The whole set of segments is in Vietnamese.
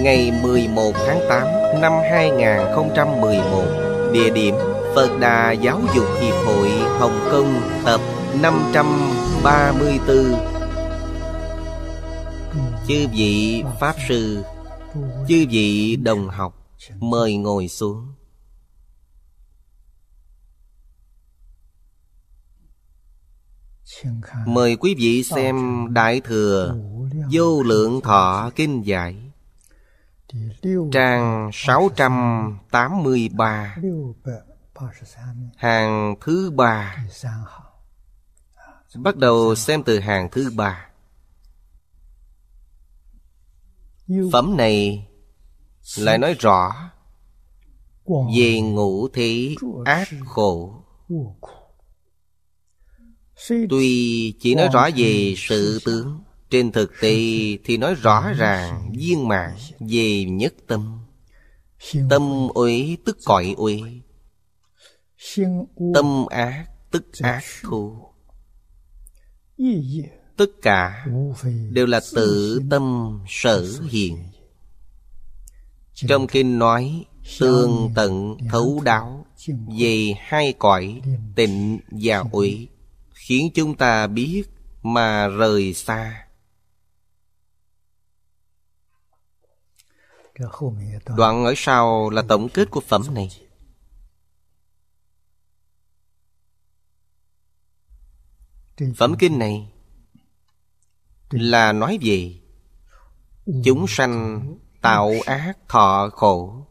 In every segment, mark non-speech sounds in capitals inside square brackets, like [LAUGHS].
ngày 11 tháng 8 năm 2011, địa điểm Phật Đà Giáo dục Hiệp hội Hồng Kông tập 534. Chư vị Pháp Sư, chư vị đồng học, mời ngồi xuống. Mời quý vị xem Đại Thừa Vô Lượng Thọ Kinh Giải Trang 683 Hàng thứ ba à, Bắt đầu xem từ hàng thứ ba Phẩm này lại nói rõ Về ngũ thế ác khổ Tuy chỉ nói rõ về sự tướng trên thực tế thì nói rõ ràng viên mạng về nhất tâm Tâm uế tức cõi uế Tâm ác tức ác thù Tất cả đều là tự tâm sở hiện Trong kinh nói tương tận thấu đáo Về hai cõi tịnh và uế Khiến chúng ta biết mà rời xa Đoạn ở sau là tổng kết của phẩm này Phẩm kinh này Là nói về Chúng sanh tạo ác thọ khổ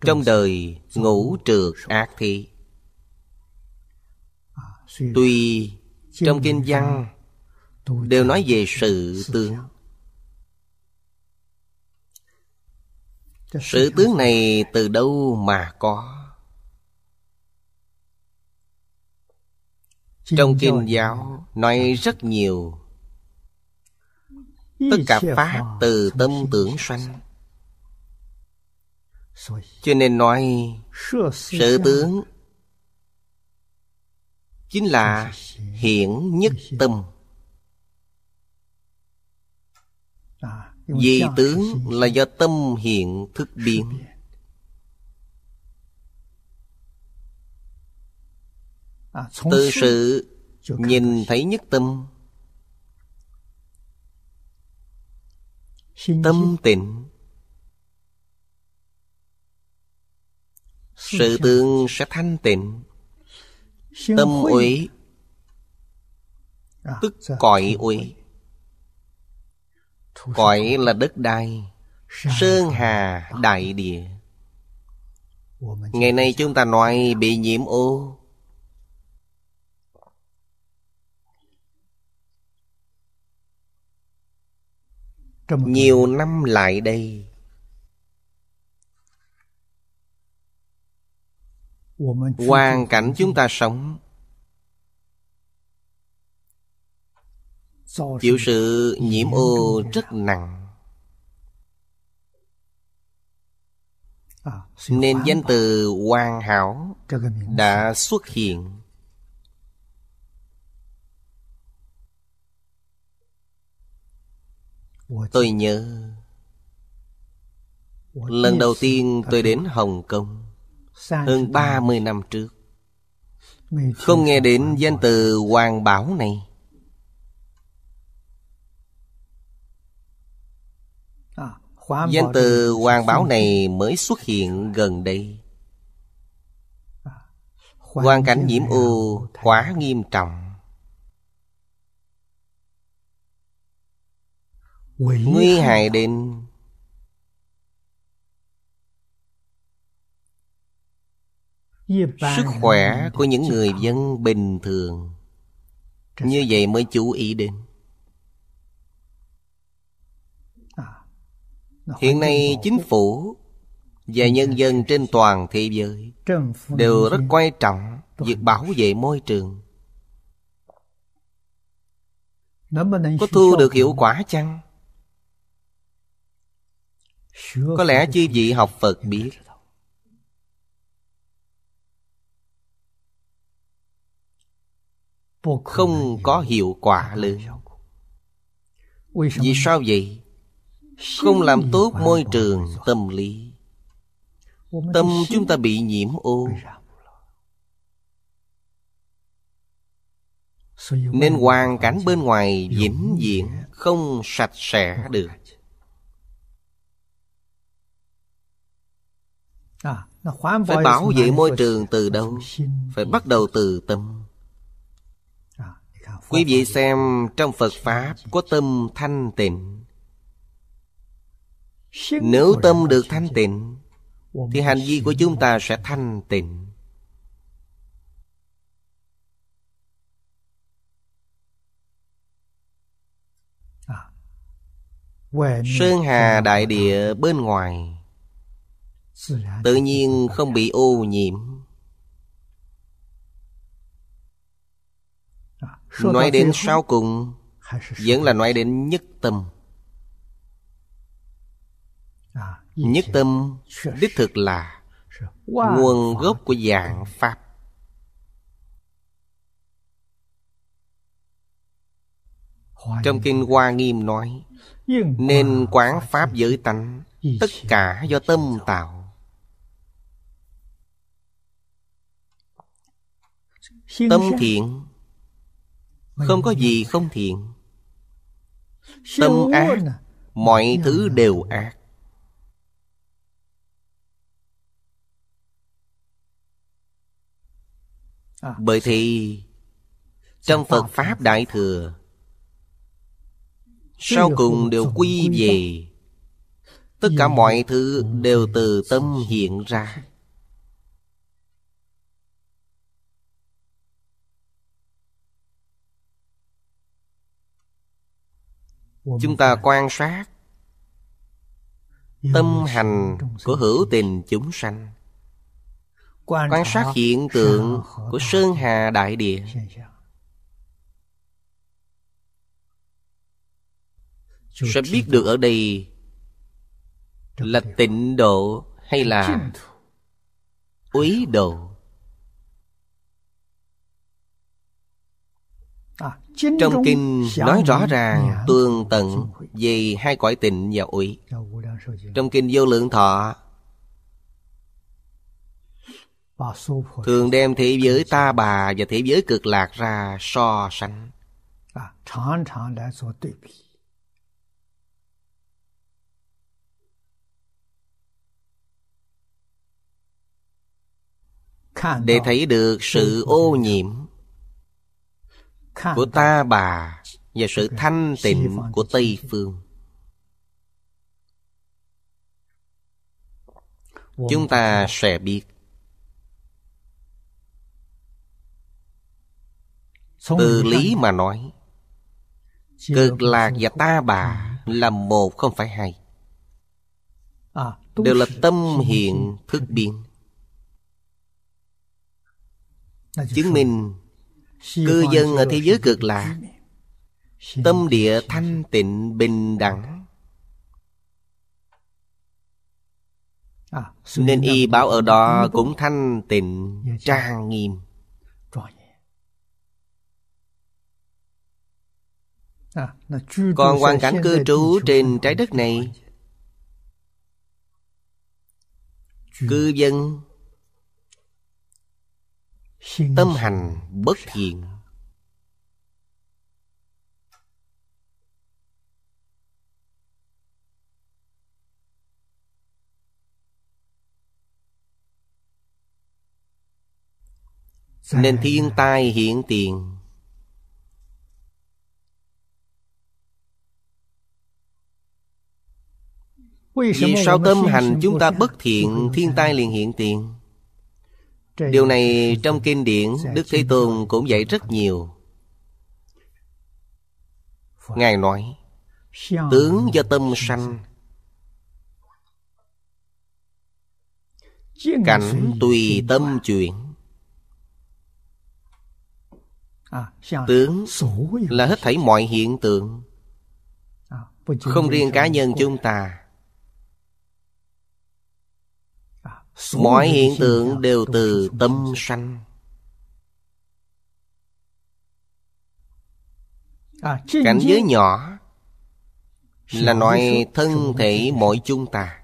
Trong đời ngũ trượt ác thi Tuy trong kinh văn Đều nói về sự tương Sự tướng này từ đâu mà có Trong kinh giáo nói rất nhiều Tất cả Pháp từ tâm tưởng sanh Cho nên nói Sự tướng Chính là hiển nhất tâm Vì tướng là do tâm hiện thức biến à, Từ sự nhìn thấy nhất tâm Tâm tịnh Sự tương sẽ thanh tịnh Tâm ủy à, Tức dạ, cõi ủy Cõi là đất đai Sơn Hà Đại Địa Ngày nay chúng ta nói bị nhiễm ô Nhiều năm lại đây Hoàn cảnh chúng ta sống chịu sự nhiễm ô rất nặng à, nên danh từ hoàn hảo đã xuất hiện tôi nhớ lần đầu tiên tôi đến hồng kông hơn ba mươi năm trước không nghe đến danh từ hoàng bảo này Danh từ hoàng báo này [LAUGHS] mới xuất hiện gần đây Hoàn cảnh nhiễm u quá nghiêm trọng Nguy hại đến Sức khỏe của những người dân bình thường Như vậy mới chú ý đến hiện nay chính phủ và dạ. nhân dân trên toàn thế giới đều rất quan trọng việc bảo vệ môi trường có thu được hiệu quả chăng có lẽ chư vị học phật biết không có hiệu quả lớn vì sao vậy không làm tốt môi trường tâm lý tâm chúng ta bị nhiễm ô nên hoàn cảnh bên ngoài vĩnh viễn không sạch sẽ được à, phải bảo vệ môi trường từ đâu phải bắt đầu từ tâm à, quý vị xem trong phật pháp có tâm thanh tịnh nếu tâm được thanh tịnh Thì hành vi của chúng ta sẽ thanh tịnh à. Sơn Hà Đại Địa bên ngoài Tự nhiên không bị ô nhiễm à. Nói đến sau cùng Vẫn là nói đến nhất tâm nhất tâm đích thực là nguồn gốc của dạng pháp trong kinh hoa nghiêm nói nên quán pháp giới tánh tất cả do tâm tạo tâm thiện không có gì không thiện tâm ác mọi thứ đều ác À, bởi thì trong phật pháp đại thừa sau cùng đều quy về tất cả mọi thứ đều từ tâm hiện ra chúng ta quan sát tâm hành của hữu tình chúng sanh quan sát hiện tượng của sơn hà đại địa sẽ biết được ở đây là tịnh độ hay là úy độ à, trong kinh nói rõ ràng tương tận về hai cõi tịnh và úy trong kinh vô lượng thọ thường đem thế giới ta bà và thế giới cực lạc ra so sánh à, để thấy được sự ô nhiễm của ta bà và sự thanh tịnh của tây phương chúng ta sẽ biết Từ lý mà nói Cực lạc và ta bà là một không phải hai à, Đều là tâm hiện thức biến Chứng minh Cư dân ở thế giới cực lạc Tâm địa thanh tịnh bình đẳng à, Nên y bảo ở đó cũng thanh tịnh trang nghiêm À, còn hoàn cảnh cư trú trên trái đất này cư dân tâm hành bất thiện nên thiên tai hiện tiền Vì sao tâm hành chúng ta bất thiện Thiên tai liền hiện tiền Điều này trong kinh điển Đức Thế Tôn cũng dạy rất nhiều Ngài nói Tướng do tâm sanh Cảnh tùy tâm chuyển à, Tướng là hết thảy mọi hiện tượng à, Không riêng cá nhân chúng ta mọi hiện tượng đều từ tâm sanh à, cảnh giới nhỏ là nói thân thể mỗi chúng ta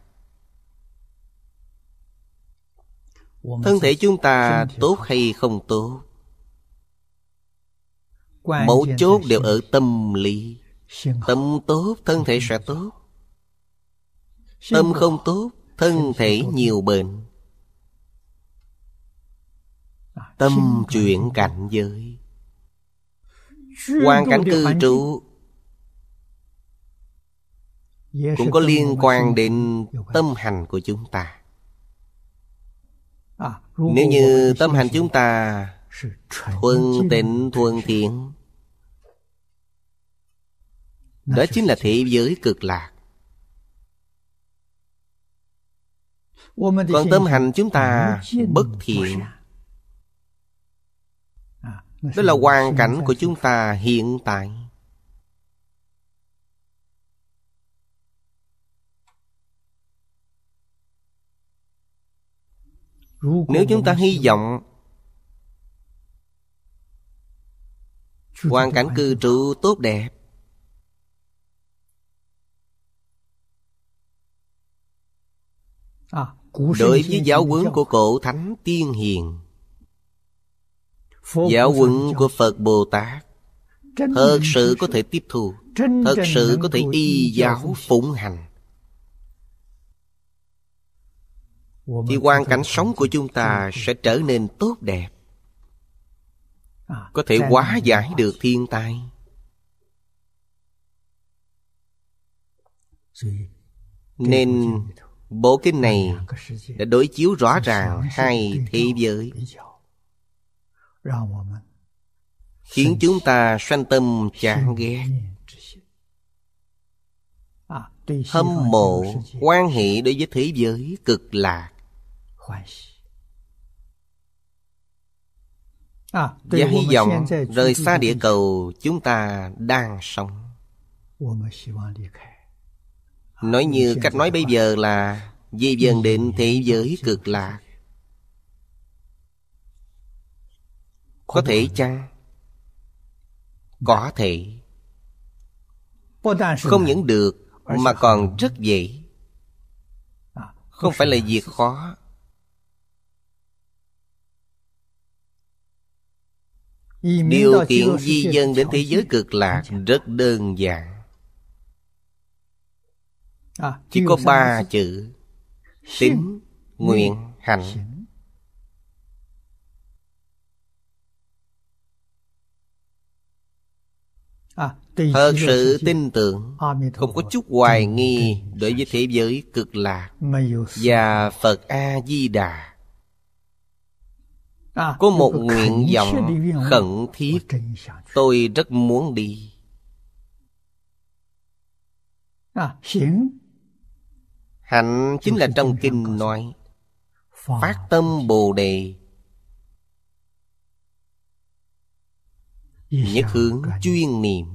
thân thể chúng ta tốt hay không tốt mấu chốt đều ở tâm lý tâm tốt thân thể sẽ tốt tâm không tốt thân thể nhiều bệnh à, tâm chuyển cảnh giới hoàn cảnh cư trú cũng có liên quan đến tâm hành của chúng ta à, nếu như tâm hành chúng ta thuần tịnh thuần thiện đó chính là thế giới cực lạc Còn tâm hành chúng ta bất thiện Đó là hoàn cảnh của chúng ta hiện tại Nếu chúng ta hy vọng Hoàn cảnh cư trụ tốt đẹp à đối với giáo huấn của cổ thánh tiên hiền giáo huấn của phật bồ tát thật sự có thể tiếp thu thật sự có thể y giáo phụng hành thì hoàn cảnh sống của chúng ta sẽ trở nên tốt đẹp à, có thể hóa giải được thiên tai nên Bộ kinh này đã đối chiếu rõ ràng hai thế giới Khiến chúng ta sanh tâm chán ghét Hâm mộ quan hệ đối với thế giới cực lạc Và hy vọng rời xa địa cầu chúng ta đang sống Nói như cách nói bây giờ là Di dần định thế giới cực lạc Có thể chăng? Có thể Không những được Mà còn rất dễ à, Không phải là việc khó Điều kiện di dân đến thế giới cực lạc rất đơn giản À, Chỉ có ba chữ Tín, nguyện, hạnh à, Thật sự tin tưởng à, Không có chút hoài nghi Đối với thế giới cực lạc Và Phật A-di-đà Có một nguyện vọng khẩn thiết Tôi rất muốn đi Hạnh chính là trong kinh nói Phát tâm Bồ Đề Nhất hướng chuyên niệm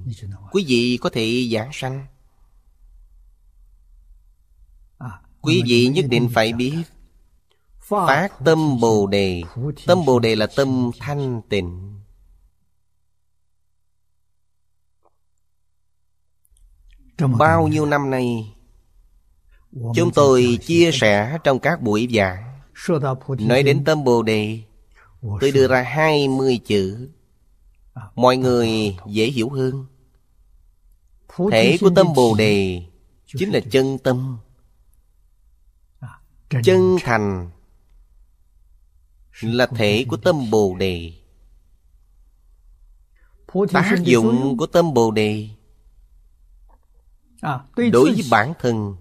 Quý vị có thể giảng sanh à, Quý vị nhất định phải biết Phát tâm Bồ Đề Tâm Bồ Đề là tâm thanh tịnh Bao nhiêu năm nay Chúng tôi chia sẻ trong các buổi giảng Nói đến tâm Bồ Đề Tôi đưa ra hai mươi chữ Mọi người dễ hiểu hơn Thể của tâm Bồ Đề Chính là chân tâm Chân thành Là thể của tâm Bồ Đề Tác dụng của tâm Bồ Đề Đối với bản thân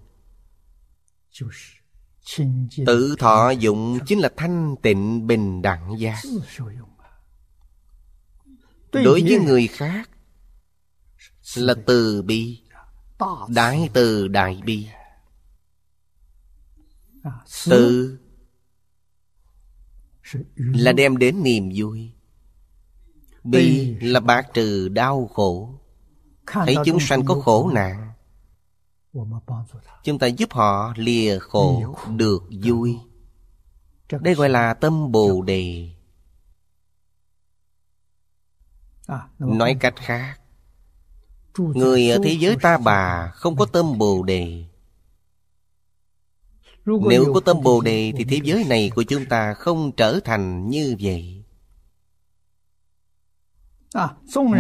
Tự thọ dụng chính là thanh tịnh bình đẳng giác Đối với người khác Là từ bi Đại từ đại bi à, Từ Là đem đến niềm vui Bi là bác trừ đau khổ Thấy chúng sanh có khổ nạn chúng ta giúp họ lìa khổ được vui đây gọi là tâm bồ đề à, nói cách khác người ở thế giới ta bà không có tâm bồ đề nếu có tâm bồ đề thì thế giới này của chúng ta không trở thành như vậy À,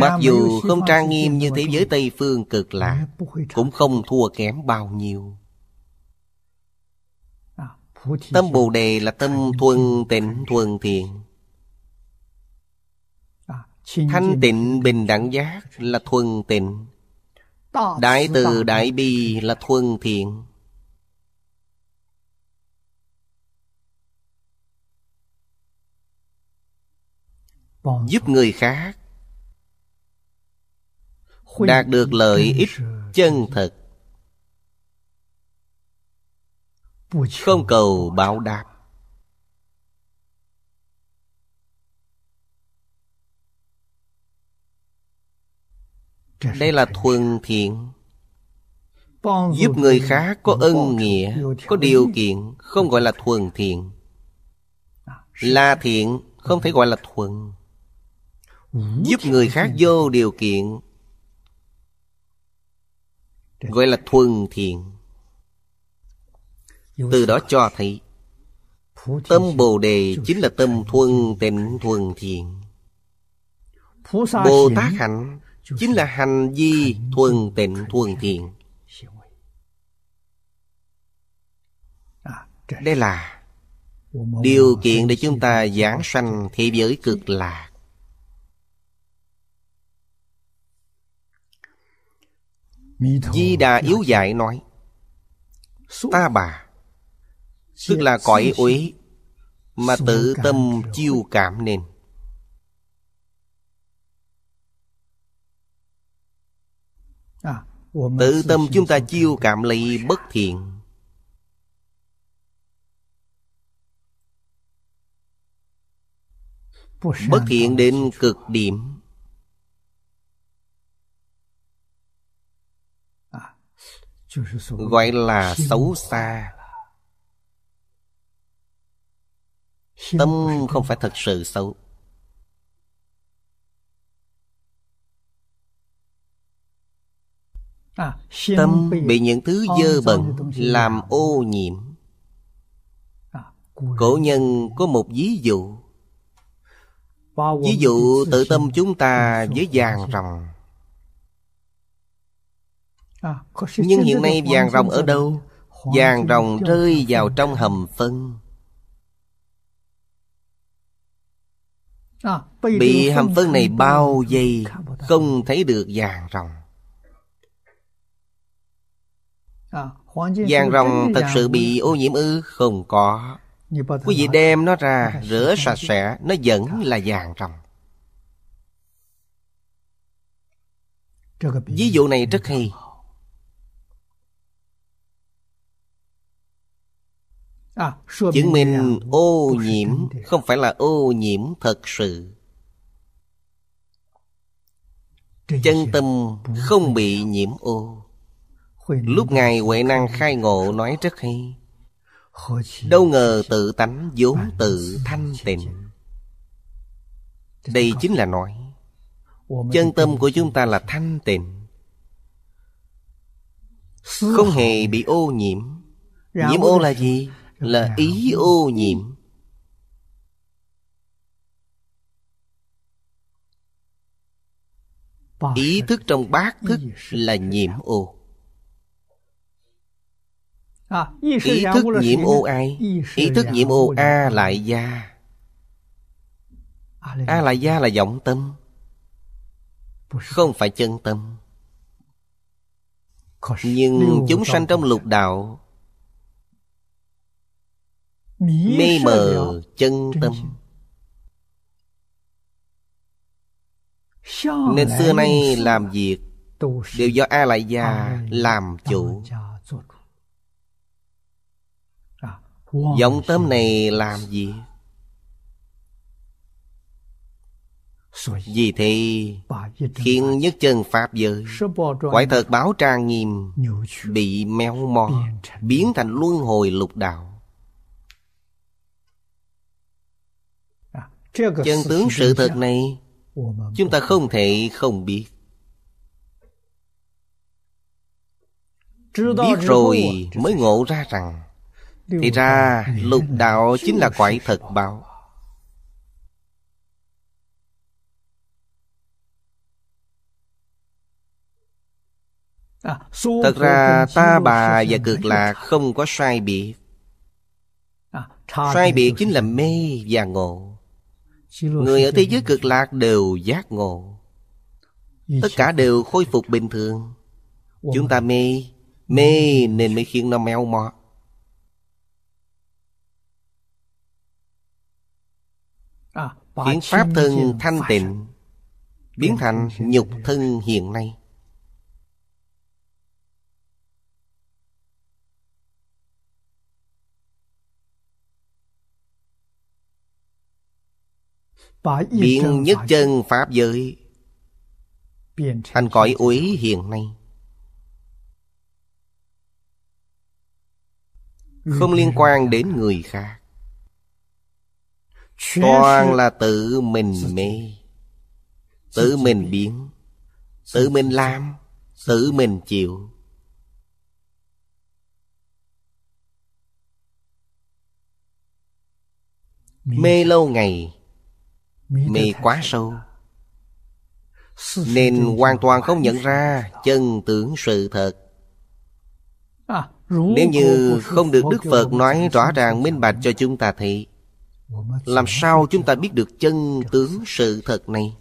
Mặc dù không trang nghiêm như thế giới Tây Phương cực lạ Cũng không thua kém bao nhiêu à, Tâm Bồ Đề là tâm thuần tịnh thuần thiện à, Thanh tịnh bình đẳng giác là thuần tịnh Đại từ đại bi là thuần thiện Giúp người khác đạt được lợi ích chân thật không cầu báo đáp đây là thuần thiện giúp người khác có ân nghĩa có điều kiện không gọi là thuần thiện là thiện không thể gọi là thuần giúp người khác vô điều kiện gọi là thuần thiện từ đó cho thấy tâm bồ đề chính là tâm thuần tịnh thuần thiện bồ tát hạnh chính là hành vi thuần tịnh thuần thiện à, đây là điều kiện để chúng ta giảng sanh thế giới cực lạc Di Đà yếu dại nói Ta bà Tức là cõi uế Mà tự tâm chiêu cảm nên à, Tự tâm chúng ta chiêu cảm lấy bất thiện Bất thiện đến cực điểm gọi là xấu xa tâm không phải thật sự xấu à, tâm bị những thứ dơ bẩn làm ô nhiễm à, cổ nhân có một ví dụ ví dụ tự tâm chúng ta với vàng ròng À, Nhưng hiện nay vàng rồng ở đâu? Vàng rồng rơi vào trong hầm phân à, Bị hầm phân này bao dây Không thấy được vàng rồng à, Vàng rồng thật sự bị ô nhiễm ư Không có Quý vị đem nó ra Rửa sạch sẽ Nó vẫn là vàng rồng Ví dụ này rất hay À, chứng minh à. ô nhiễm không phải là ô nhiễm thật sự chân tâm không bị à. nhiễm ô lúc ngài huệ năng khai ngộ nói rất hay đâu ngờ tự tánh vốn tự thanh tịnh đây chính là nói chân tâm của chúng ta là thanh tịnh không hề bị ô nhiễm nhiễm ô là gì là ý ô nhiễm ý thức trong bát thức là nhiễm ô ý thức nhiễm ô ai ý thức nhiễm ô a lại gia a lại gia là vọng tâm không phải chân tâm nhưng chúng sanh trong lục đạo mê mờ chân tâm nên xưa nay làm việc đều do a lại già làm chủ vọng à, tâm này làm gì vì thế khiến nhất chân Pháp giới Quả thật báo trang nghiêm Bị méo mò Biến thành luân hồi lục đạo Chân tướng sự thật này Chúng ta không thể không biết Biết rồi mới ngộ ra rằng Thì ra lục đạo chính là quải thật báo à, Thật ra ta bà và cực lạc không có sai biệt à, Sai biệt chính là mê và ngộ người ở thế giới cực lạc đều giác ngộ tất cả đều khôi phục bình thường chúng ta mê mê nên mới khiến nó méo mó à, khiến pháp thân thanh tịnh biến thành nhục thân hiện nay Biến nhất chân Pháp giới Thành cõi Úy hiện nay Không liên quan đến người khác Toàn là tự mình mê Tự mình biến Tự mình làm Tự mình chịu Mê lâu ngày mê quá sâu nên hoàn toàn không nhận ra chân tướng sự thật à, nếu như không được đức phật nói rõ ràng minh bạch cho chúng ta thì làm sao chúng ta biết được chân tướng sự thật này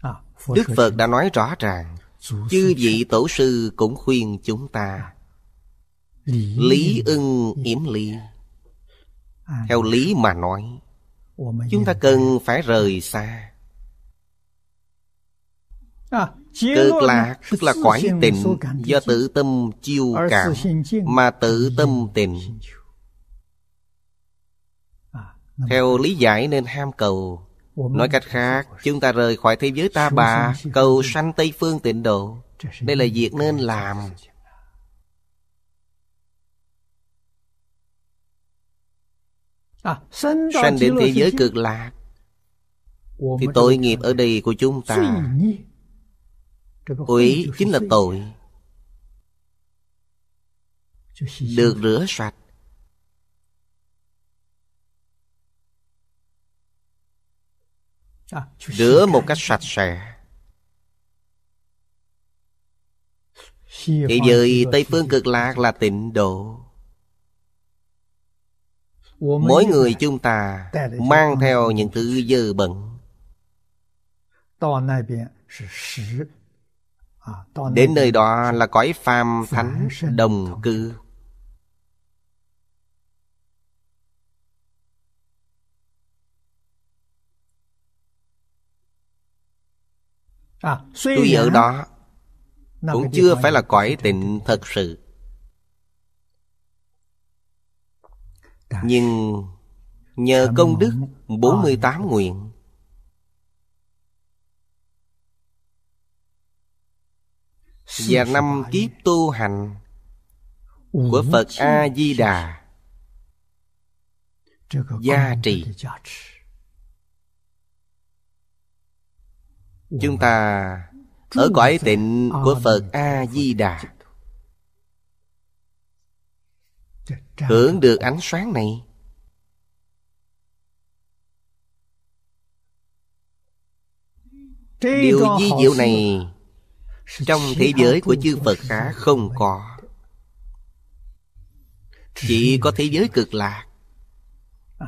à, đức phật đã nói rõ ràng chư vị tổ sư cũng khuyên chúng ta à, Lý ưng yểm lý à. Theo lý mà nói Chúng ta cần phải rời xa à, Cực lạc tức là cõi tịnh Do tự tâm chiêu cảm Mà tự tâm tịnh à, Theo lý giải nên ham cầu Nói cách khác Chúng ta rời khỏi thế giới ta bà Cầu sanh Tây Phương tịnh độ Đây là việc nên làm À, sanh đến thế giới cực lạc thì tội nghiệp ở đây của chúng ta Quỷ chính là tội Được rửa sạch à, Rửa một cách sạch sẽ Thế giới Tây Phương Cực Lạc là tịnh độ mỗi người chúng ta mang theo những thứ dơ bẩn đến nơi đó là cõi phàm thánh đồng cư tuy à, ở đó cũng chưa phải là cõi tịnh thật sự Nhưng nhờ công đức 48 ờ, nguyện Và năm kiếp tu hành Của Phật A-di-đà Gia trị Chúng ta ở cõi tịnh ờ, của Phật A-di-đà hưởng được ánh sáng này điều di diệu này trong thế giới của chư phật khá không có chỉ có thế giới cực lạc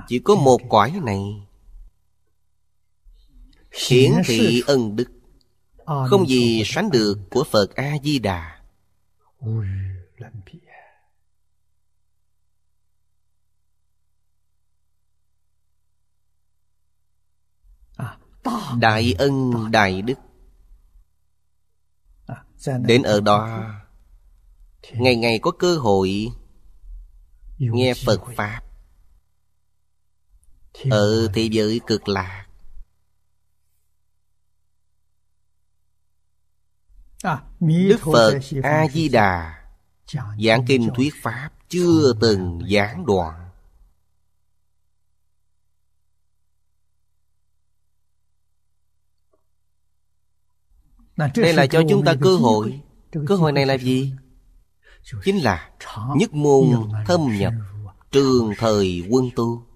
chỉ có một cõi này hiển thị ân đức không gì sánh được của phật a di đà đại ân đại đức à, đến ở đó ngày ngày có cơ hội nghe phật pháp ở thế giới cực lạc à, đức phật a di đà giảng kinh thuyết pháp chưa từng gián đoạn Đây là cho chúng ta cơ hội Cơ hội này là gì? Chính là nhất môn thâm nhập Trường thời quân tu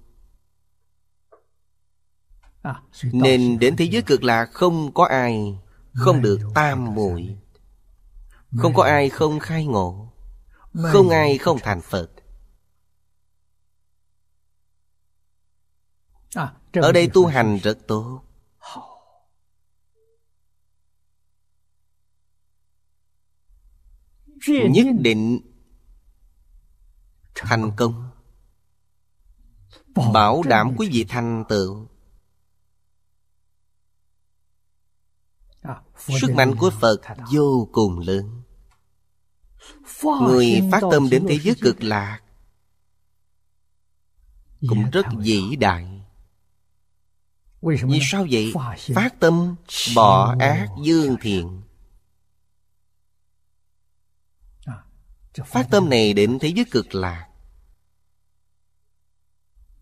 à, Nên đến thế giới cực lạc không có ai Không được tam muội Không có ai không khai ngộ Không ai không thành Phật à, Ở đây tu hành rất tốt nhất định thành công bảo đảm quý vị thành tựu à, sức mạnh của phật à? vô cùng lớn người phát tâm đến thế giới cực lạc dạ, cũng rất vĩ đại vì sao vậy phát tâm bỏ ác dương thiện Phát tâm này đến thế giới cực lạc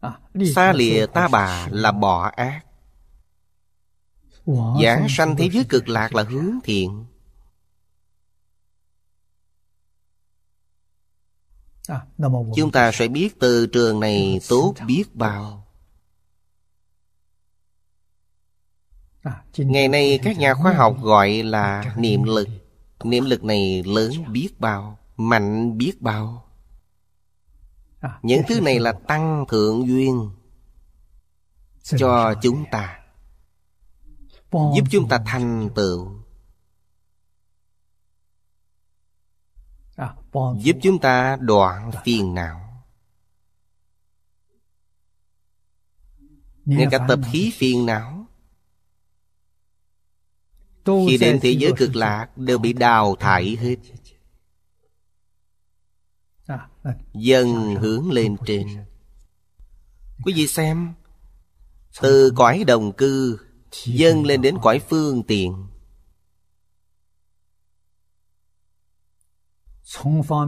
à, Xa lìa ta bà là bỏ ác Giảng sanh thế giới cực lạc là hướng thiện à, Chúng ta sẽ biết từ trường này tốt biết bao à, Ngày nay các nhà khoa học gọi là niệm lực Niệm lực này lớn biết bao mạnh biết bao à, những thứ này là tăng thượng duyên cho chúng ta giúp chúng ta thành tựu à, giúp chúng ta đoạn dạ. phiền não ngay cả tập khí phiền não khi đến thế giới cực lạc đều bị đào thải hết dần hướng lên trên quý vị xem từ cõi đồng cư dâng lên đến cõi phương tiện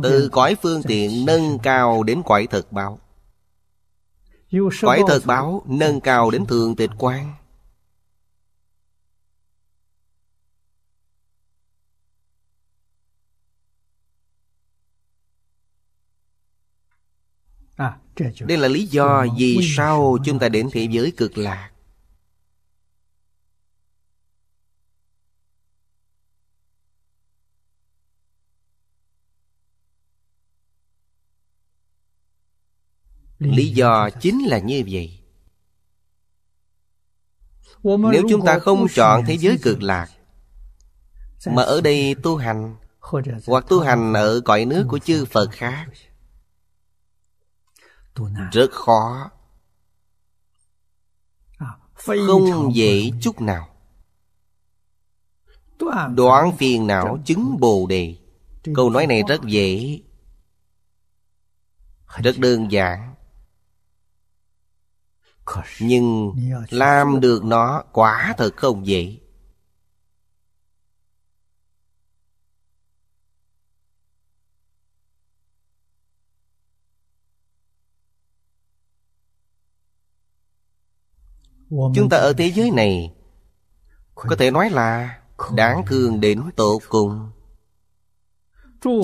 từ cõi phương tiện nâng cao đến cõi thực báo cõi thực báo nâng cao đến thường tịch quan đây là lý do vì sao chúng ta đến thế giới cực lạc lý do chính là như vậy nếu chúng ta không chọn thế giới cực lạc mà ở đây tu hành hoặc tu hành ở cõi nước của chư phật khác À? rất khó à, không dễ chút nào à, đoán phiền não chứng bồ đề câu nói này rất dễ rất đơn giản nhưng làm được nó quả thật không dễ Chúng ta ở thế giới này Có thể nói là Đáng thương đến tột cùng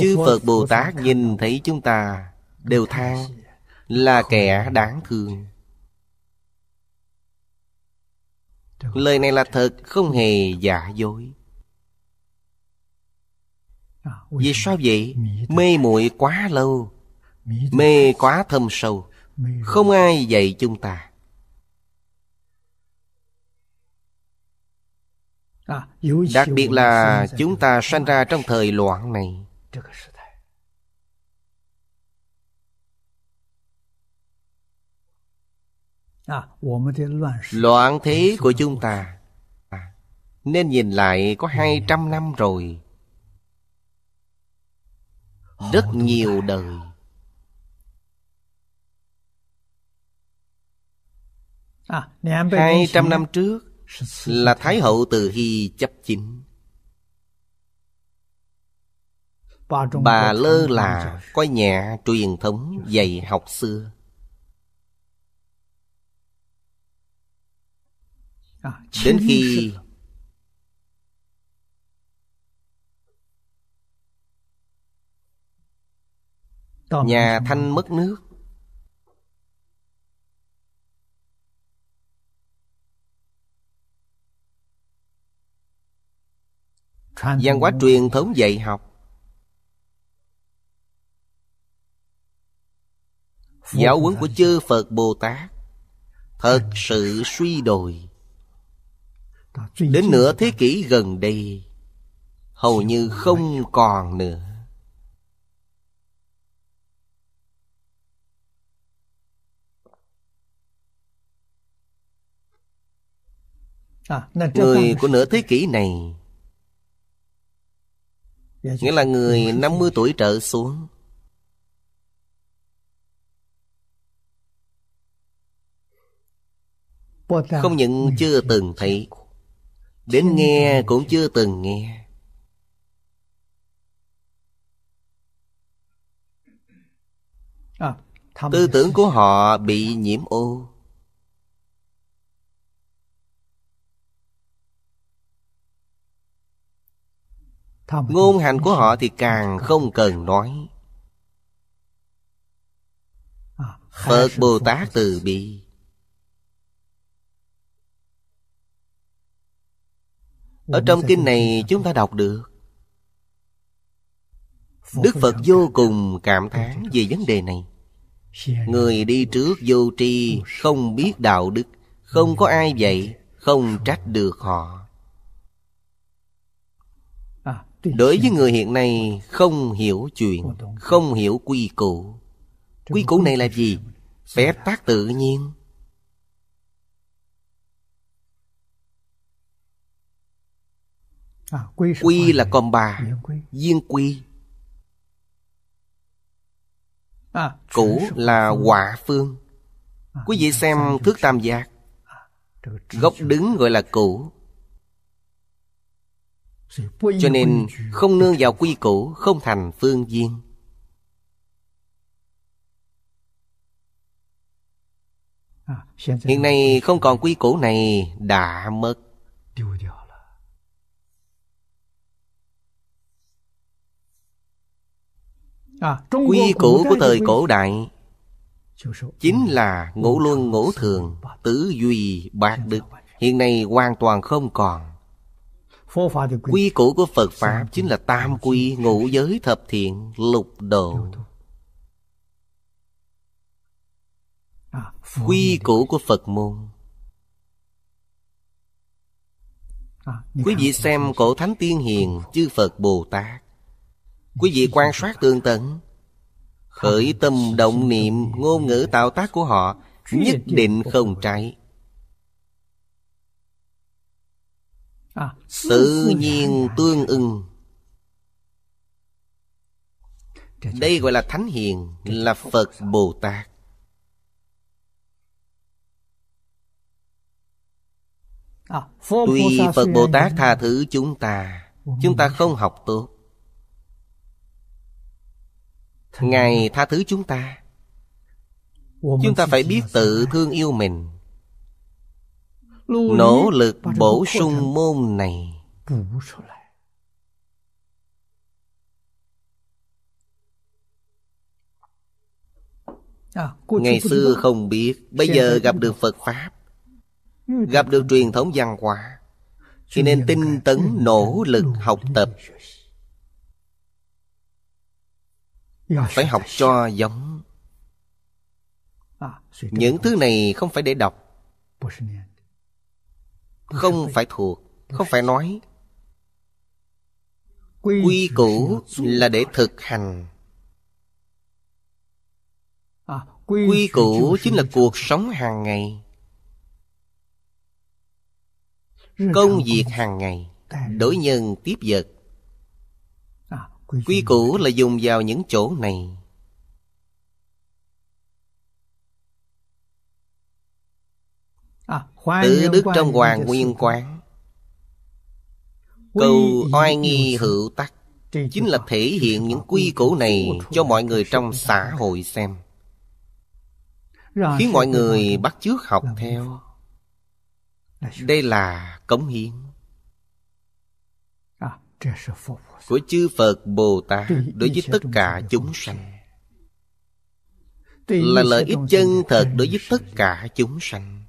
Chư Phật Bồ Tát nhìn thấy chúng ta Đều than Là kẻ đáng thương Lời này là thật Không hề giả dối à, Vì sao vậy? Mê muội quá lâu Mê quá thâm sâu Không ai dạy chúng ta Đặc biệt là chúng ta sanh ra trong thời loạn này Loạn thế của chúng ta Nên nhìn lại có 200 năm rồi Rất nhiều đời à, Hai trăm năm trước là Thái hậu Từ Hy chấp chính. Bà lơ là coi nhẹ truyền thống dạy học xưa. Đến khi Nhà Thanh mất nước văn hóa truyền thống dạy học giáo huấn của chư phật bồ tát thật sự suy đồi đến nửa thế kỷ gần đây hầu như không còn nữa à, người của nửa thế kỷ này Dạ, dạ. Nghĩa là người 50 dạ, tuổi trở xuống Không những chưa từng thấy Đến nghe cũng chưa từng nghe à, Tư tưởng của họ bị nhiễm ô Ngôn hành của họ thì càng không cần nói à, Phật Bồ Tát từ bi Ở trong kinh này chúng ta đọc được Đức Phật vô cùng cảm thán về vấn đề này Người đi trước vô tri Không biết đạo đức Không có ai vậy Không trách được họ Đối với người hiện nay không hiểu chuyện Không hiểu quy củ Quy củ này là gì? Phép tác tự nhiên à, Quy là con bà Viên quy à, Cũ là quả phương à, Quý vị xem thước tam giác Gốc đứng gọi là cũ cho nên không nương vào quy củ Không thành phương viên Hiện nay không còn quy củ này Đã mất Quy củ của thời cổ đại Chính là ngũ luân ngũ thường Tứ duy bạc đức Hiện nay hoàn toàn không còn quy củ của phật pháp chính là tam quy ngũ giới thập thiện lục độ à, quy củ của phật môn à, quý vị xem cổ thánh tiên hiền chư phật bồ tát quý vị quan sát tương tận khởi tâm động niệm ngôn ngữ tạo tác của họ nhất định không trái À, tự nhiên tương ưng đây gọi là thánh hiền là phật bồ tát à, tuy phật bồ tát tha thứ chúng ta chúng ta không học tốt ngài tha thứ chúng ta chúng ta phải biết tự thương yêu mình nỗ lực bổ sung môn này ngày xưa không biết bây giờ gặp được phật pháp gặp được truyền thống văn hóa cho nên tinh tấn nỗ lực học tập phải học cho giống những thứ này không phải để đọc không phải thuộc Không phải nói Quy củ là để thực hành à, Quy củ chính là cuộc sống hàng ngày Công việc hàng ngày Đối nhân tiếp vật à, Quy củ là dùng vào những chỗ này À, Tứ đức trong hoàng nguyên quán Câu oai nghi hữu tắc Chính là thể hiện những quy củ này Cho mọi người trong xã hội xem Khiến mọi người bắt chước học theo Đây là cống hiến à, Của chư Phật Bồ Tát Đối với tất cả chúng sanh Là lợi ích chân thật Đối với tất cả chúng sanh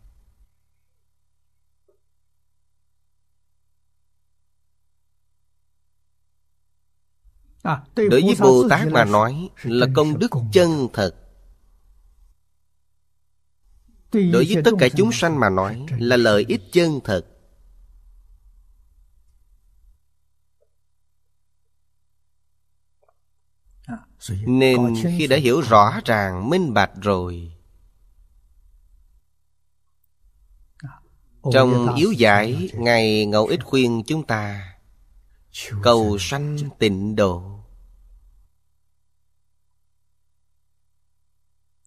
À, Đối với Bồ Tát mà nói là công đức chân thật Đối với tất cả chúng sanh mà nói là lợi ích chân thật à, Nên khi đã hiểu rõ ràng, minh bạch rồi à, Trong yếu giải, Ngài Ngẫu Ích khuyên chúng ta Cầu sanh tịnh độ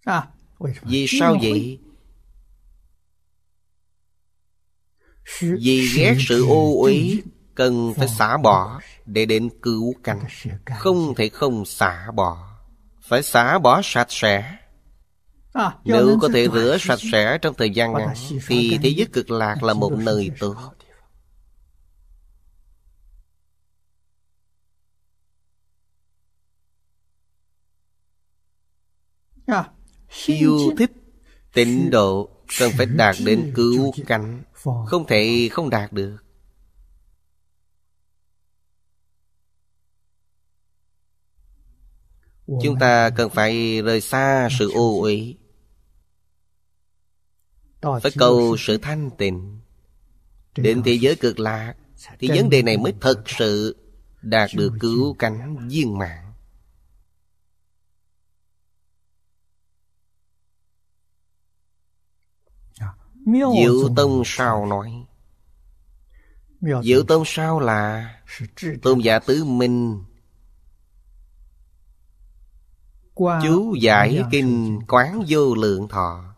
À. Vì sao vậy? Vì ghét sự ô uế cần phải xả bỏ để đến cứu cánh. Không thể không xả bỏ. Phải xả bỏ sạch sẽ. À, Nếu có thể rửa sạch sẽ trong thời gian ngắn Thì thế giới cực lạc là một nơi tốt Siêu thích Tịnh độ cần phải đạt đến cứu cánh Không thể không đạt được Chúng ta cần phải rời xa sự ô uế Phải cầu sự thanh tịnh Đến thế giới cực lạc Thì vấn đề này mới thật sự đạt được cứu cánh viên mạng Diệu Tông sao nói Diệu Tông sao là Tôn giả tứ minh Chú giải kinh quán vô lượng thọ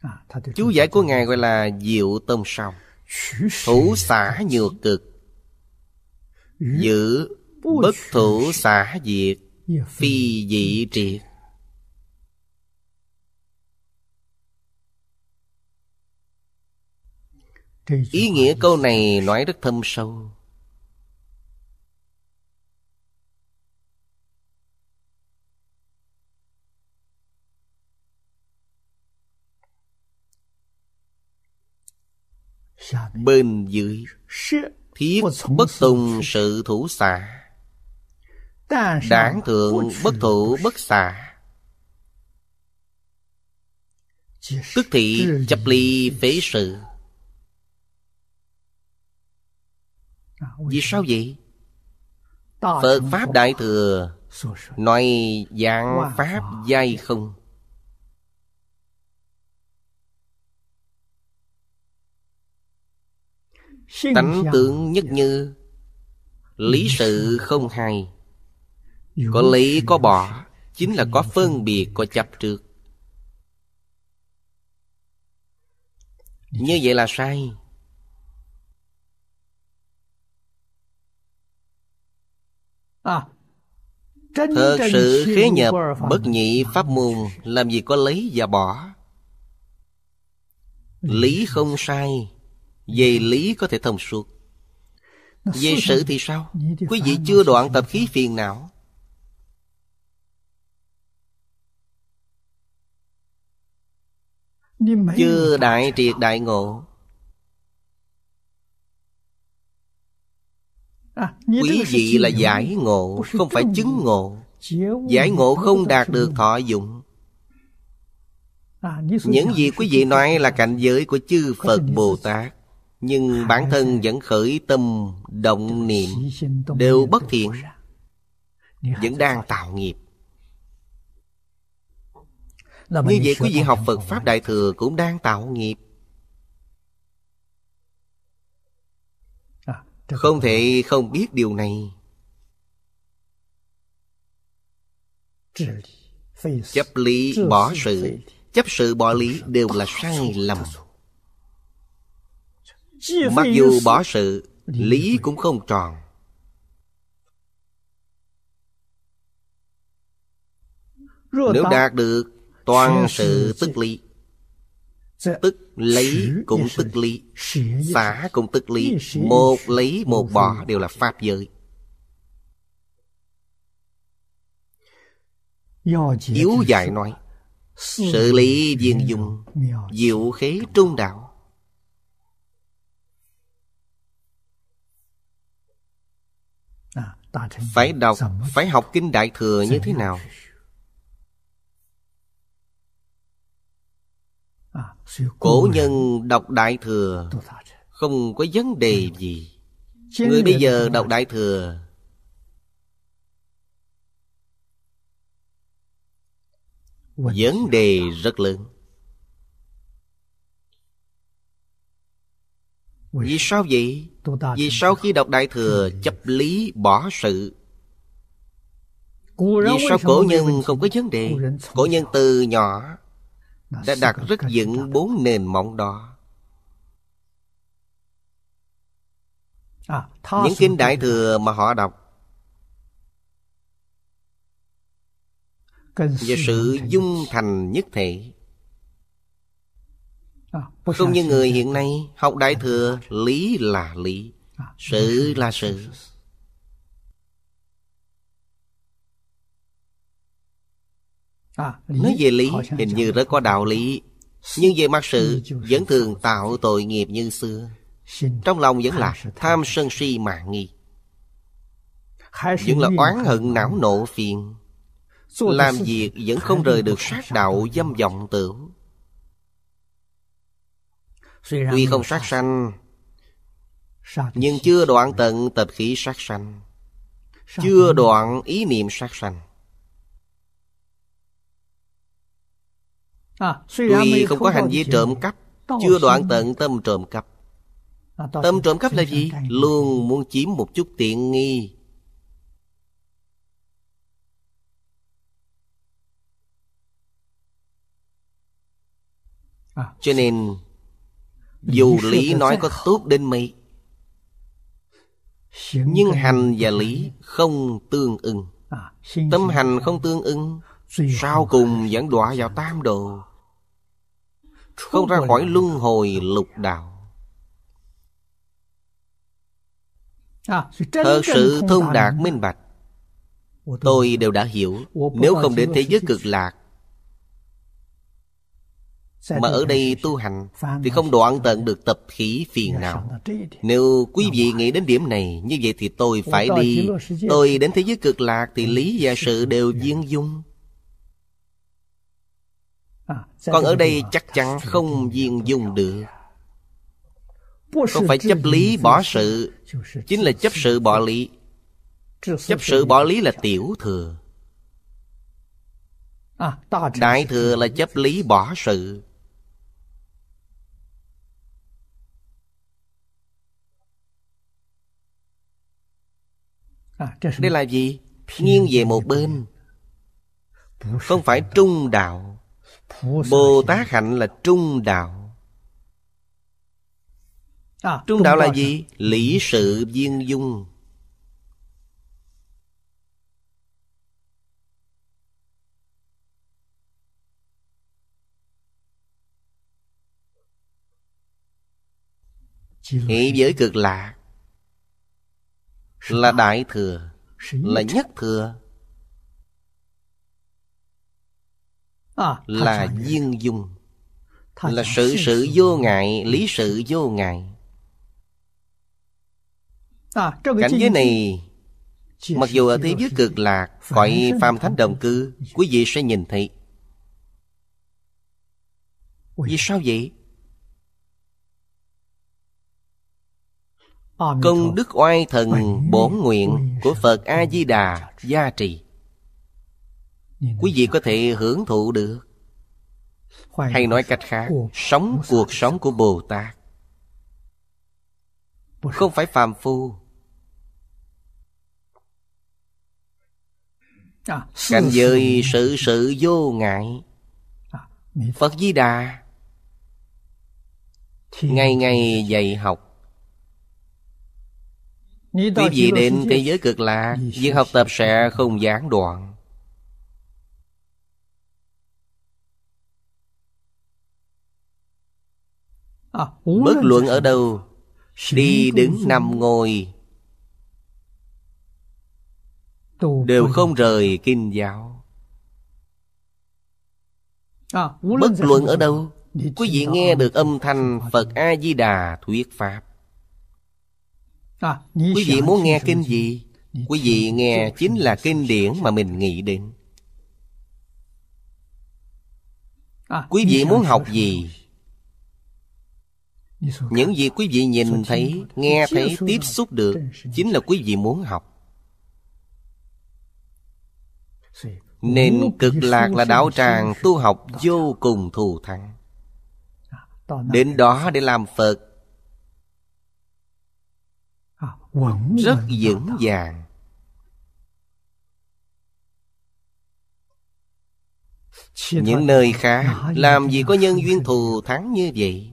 à, Chú giải của Ngài gọi là Diệu Tông sao Thủ xả nhược cực Giữ bất thủ xả diệt Phi dị triệt ý nghĩa câu này nói rất thâm sâu bên dưới thiết bất tùng sự thủ xả đảng thượng bất thủ bất xả tức thị chấp ly phế sự Vì sao vậy? Phật Pháp Đại Thừa Nói dạng Pháp dai không Tánh tướng nhất như Lý sự không hay Có lý có bỏ Chính là có phân biệt có chấp trước Như vậy là sai À, Thật sự khế nhập bất nhị pháp môn Làm gì có lấy và bỏ Lý không sai Về lý có thể thông suốt Về sự thì sao Quý vị chưa đoạn tập khí phiền não Chưa đại triệt đại ngộ À, quý vị là giải ngộ Không phải chứng ngộ Giải ngộ không đạt được thọ dụng à, Những gì quý vị nói là cảnh giới của chư Phật Bồ Tát Nhưng à, bản thân vẫn khởi tâm Động niệm Đều bất thiện Vẫn đang tạo nghiệp Như vậy quý vị học Phật Pháp Đại Thừa Cũng đang tạo nghiệp Không thể không biết điều này Chấp lý bỏ sự Chấp sự bỏ lý đều là sai lầm Mặc dù bỏ sự Lý cũng không tròn Nếu đạt được toàn sự tức lý Tức lấy cũng tức lý Xả cũng tức lý Một lấy một bỏ đều là pháp giới Yếu dài nói xử lý viên dùng Diệu khế trung đạo à, Phải đọc Phải học kinh đại thừa như thế nào Cổ nhân đọc Đại Thừa Không có vấn đề gì Người bây giờ đọc Đại Thừa Vấn đề rất lớn Vì sao vậy? Vì sao khi đọc Đại Thừa chấp lý bỏ sự Vì sao cổ nhân không có vấn đề? Cổ nhân từ nhỏ đã đặt rất vững bốn nền móng đó à, những kinh đại thừa mà họ đọc và sự dung thành nhất thể à, không như người hiện nay học đại thừa lý là lý à, sự là sự À, Nói về lý hình như rất có đạo lý Nhưng về mặt sự vẫn thường tạo tội nghiệp như xưa Trong lòng vẫn là tham sân si mạng nghi Vẫn là oán hận não nộ phiền Làm việc vẫn không rời được sát đạo dâm vọng tưởng Tuy không sát sanh Nhưng chưa đoạn tận tập khí sát sanh Chưa đoạn ý niệm sát sanh À, Tuy không có hành vi trộm cắp Chưa đoạn tận tâm trộm cắp à, Tâm trộm cắp là gì? Luôn muốn chiếm một chút tiện nghi à, Cho nên Dù lý [LAUGHS] nói có tốt đến mấy Nhưng hành và lý không tương ưng Tâm hành không tương ưng sau cùng vẫn đọa vào tam đồ Không ra khỏi luân hồi lục đạo Thật à, sự thông đạt minh bạch Tôi đều đã hiểu Nếu không đến thế giới cực lạc Mà ở đây tu hành Thì không đoạn tận được tập khí phiền dạ, nào Nếu quý vị nghĩ đến điểm này Như vậy thì tôi phải đi Tôi đến thế giới cực lạc Thì lý và sự đều viên dung À, Còn ở đây chắc chắn không viên dùng được Không phải chấp lý bỏ sự Chính là chấp sự bỏ lý Chấp sự bỏ lý là tiểu thừa à, Đại thừa là chấp lý bỏ à, sự Đây là gì? Nghiêng về một bên Không phải trung đạo Bồ Tát hạnh là trung đạo à, Trung đạo là gì? Lý sự viên dung Nghĩ giới cực lạ, Là đại thừa Là nhất thừa À, là viên dung là sự sự vô ngại lý sự vô ngại à, cảnh giới này mặc dù ở thế giới cực lạc gọi phàm thánh đồng cư quý vị sẽ nhìn thấy vì sao vậy công đức oai thần bổn nguyện của phật a di đà gia trì quý vị có thể hưởng thụ được hay nói cách khác sống cuộc sống của bồ tát không phải phàm phu à, cảnh giới sự sự vô ngại à, phật di đà ngày ngày dạy học quý vị đến thế giới cực lạc việc học tập sẽ không gián đoạn À, Bất luận ở đâu Đi đứng nằm ngồi Đều không rời kinh giáo à, Bất luận ở đâu Quý vị nghe được âm thanh Phật A-di-đà thuyết Pháp à, Quý vị muốn nghe kinh gì? Quý vị nghe chính là kinh điển mà mình nghĩ đến Quý vị muốn học gì những gì quý vị nhìn thấy nghe thấy tiếp xúc được chính là quý vị muốn học nên cực lạc là đạo tràng tu học vô cùng thù thắng à, đến đó để làm phật à, rất vững vàng những nơi khác làm gì có nhân duyên thù thắng như vậy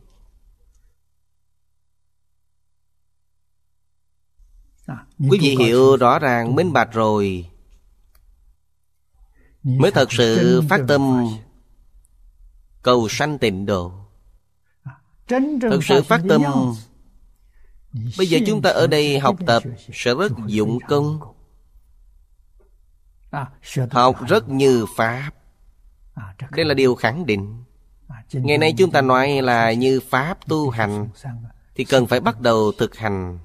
quý vị hiểu rõ ràng minh bạch rồi mới thật sự phát tâm cầu sanh tịnh độ à, thật sự phát tâm bây giờ chúng ta ở đây học tập sẽ rất dụng công à, học rất như pháp à, đây là điều khẳng định ngày nay chúng ta nói là như pháp tu hành thì cần phải bắt đầu thực hành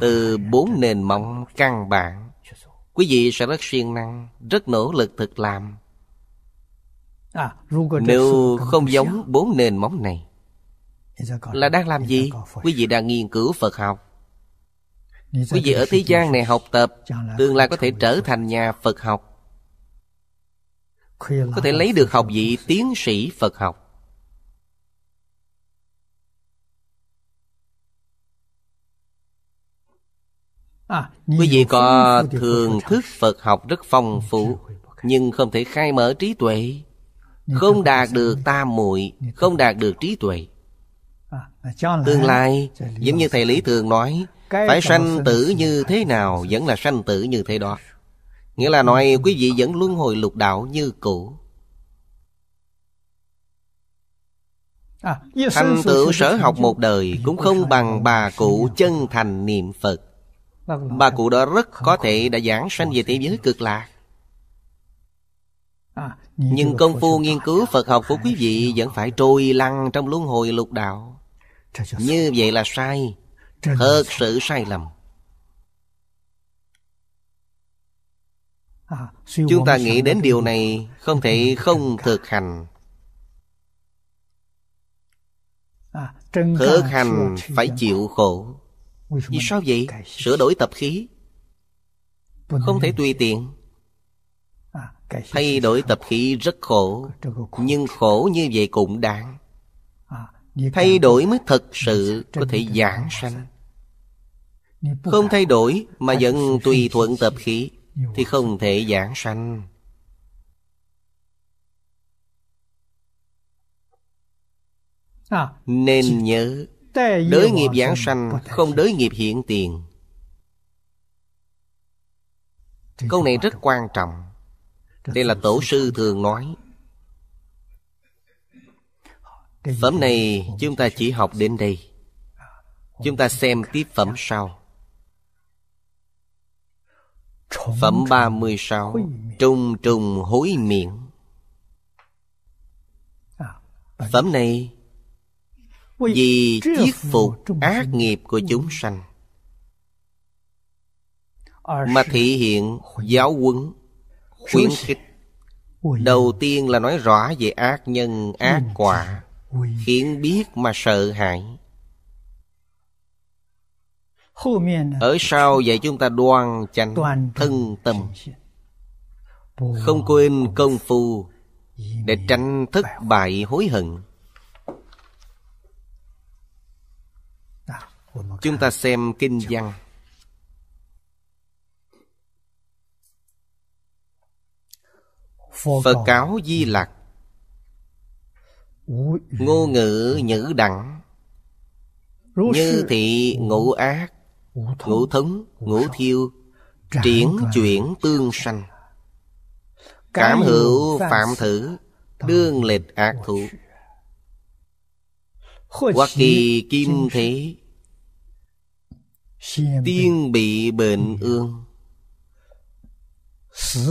từ bốn nền móng căn bản quý vị sẽ rất siêng năng rất nỗ lực thực làm à, nếu không giống bốn nền móng này là đang làm gì quý vị đang nghiên cứu phật học quý vị ở thế gian này học tập tương lai có thể trở thành nhà phật học có thể lấy được học vị tiến sĩ phật học À, quý vị có thường thức Phật học rất phong phú Nhưng không thể khai mở trí tuệ Không đạt được tam muội Không đạt được trí tuệ à, à, Tương lai Giống như Thầy Lý Thường nói Phải sanh tử như thế nào Vẫn là sanh tử như thế đó Nghĩa là nói quý vị vẫn luân hồi lục đạo như cũ Thành tựu sở học một đời Cũng không bằng bà cụ chân thành niệm Phật Vâng, vâng, Bà vâng. cụ đó rất có thể đã giảng sanh về thế giới cực lạc à, Nhưng công phu nghiên cứu Phật học của quý vị Vẫn phải trôi lăn trong luân hồi lục đạo Như vậy là sai Thật sự sai lầm à, Chúng ta nghĩ đến điều này Không thể không thực hành à, Thực hành phải chịu khổ vì sao vậy? Sửa đổi tập khí Không thể tùy tiện à, Thay đổi tập khí rất khổ Nhưng khổ như vậy cũng đáng à, Thay đổi mới thật sự có thể giảng sanh Không thay đổi mà vẫn tùy thuận tập khí Thì không thể giảng sanh Nên nhớ Đới nghiệp giảng sanh Không đới nghiệp hiện tiền Câu này rất quan trọng Đây là tổ sư thường nói Phẩm này chúng ta chỉ học đến đây Chúng ta xem tiếp phẩm sau Phẩm 36 trung trùng hối miệng à, Phẩm này vì chiết phục ác nghiệp của chúng sanh mà thị hiện giáo huấn khuyến khích đầu tiên là nói rõ về ác nhân ác quả khiến biết mà sợ hãi ở sau vậy chúng ta đoan chánh thân tâm không quên công phu để tránh thất bại hối hận chúng ta xem kinh văn phật cáo di lặc ngô ngữ nhữ đẳng như thị ngũ ác ngũ thống ngũ thiêu triển chuyển tương sanh cảm hữu phạm thử đương lịch ác thủ hoặc kỳ kim thế Tiên bị bệnh ương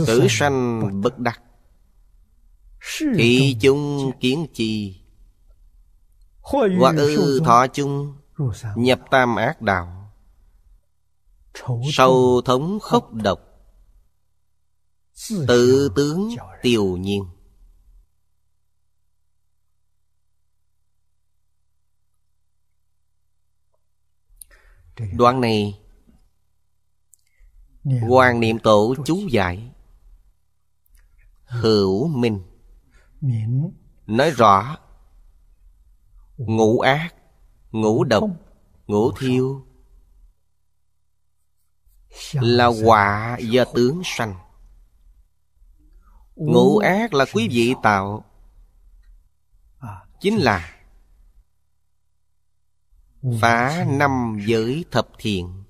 Tử sanh bất đắc Thị chung kiến chi Hoặc ư thọ chung Nhập tam ác đạo sâu thống khốc độc Tự tướng tiều nhiên Dạ. Đoạn này Hoàng dạ. niệm tổ chú giải Hữu minh Nói rõ Ngũ ác Ngũ độc Ngũ thiêu Là quả do tướng sanh Ngũ ác là quý vị tạo à, Chính là phá năm giới thập thiện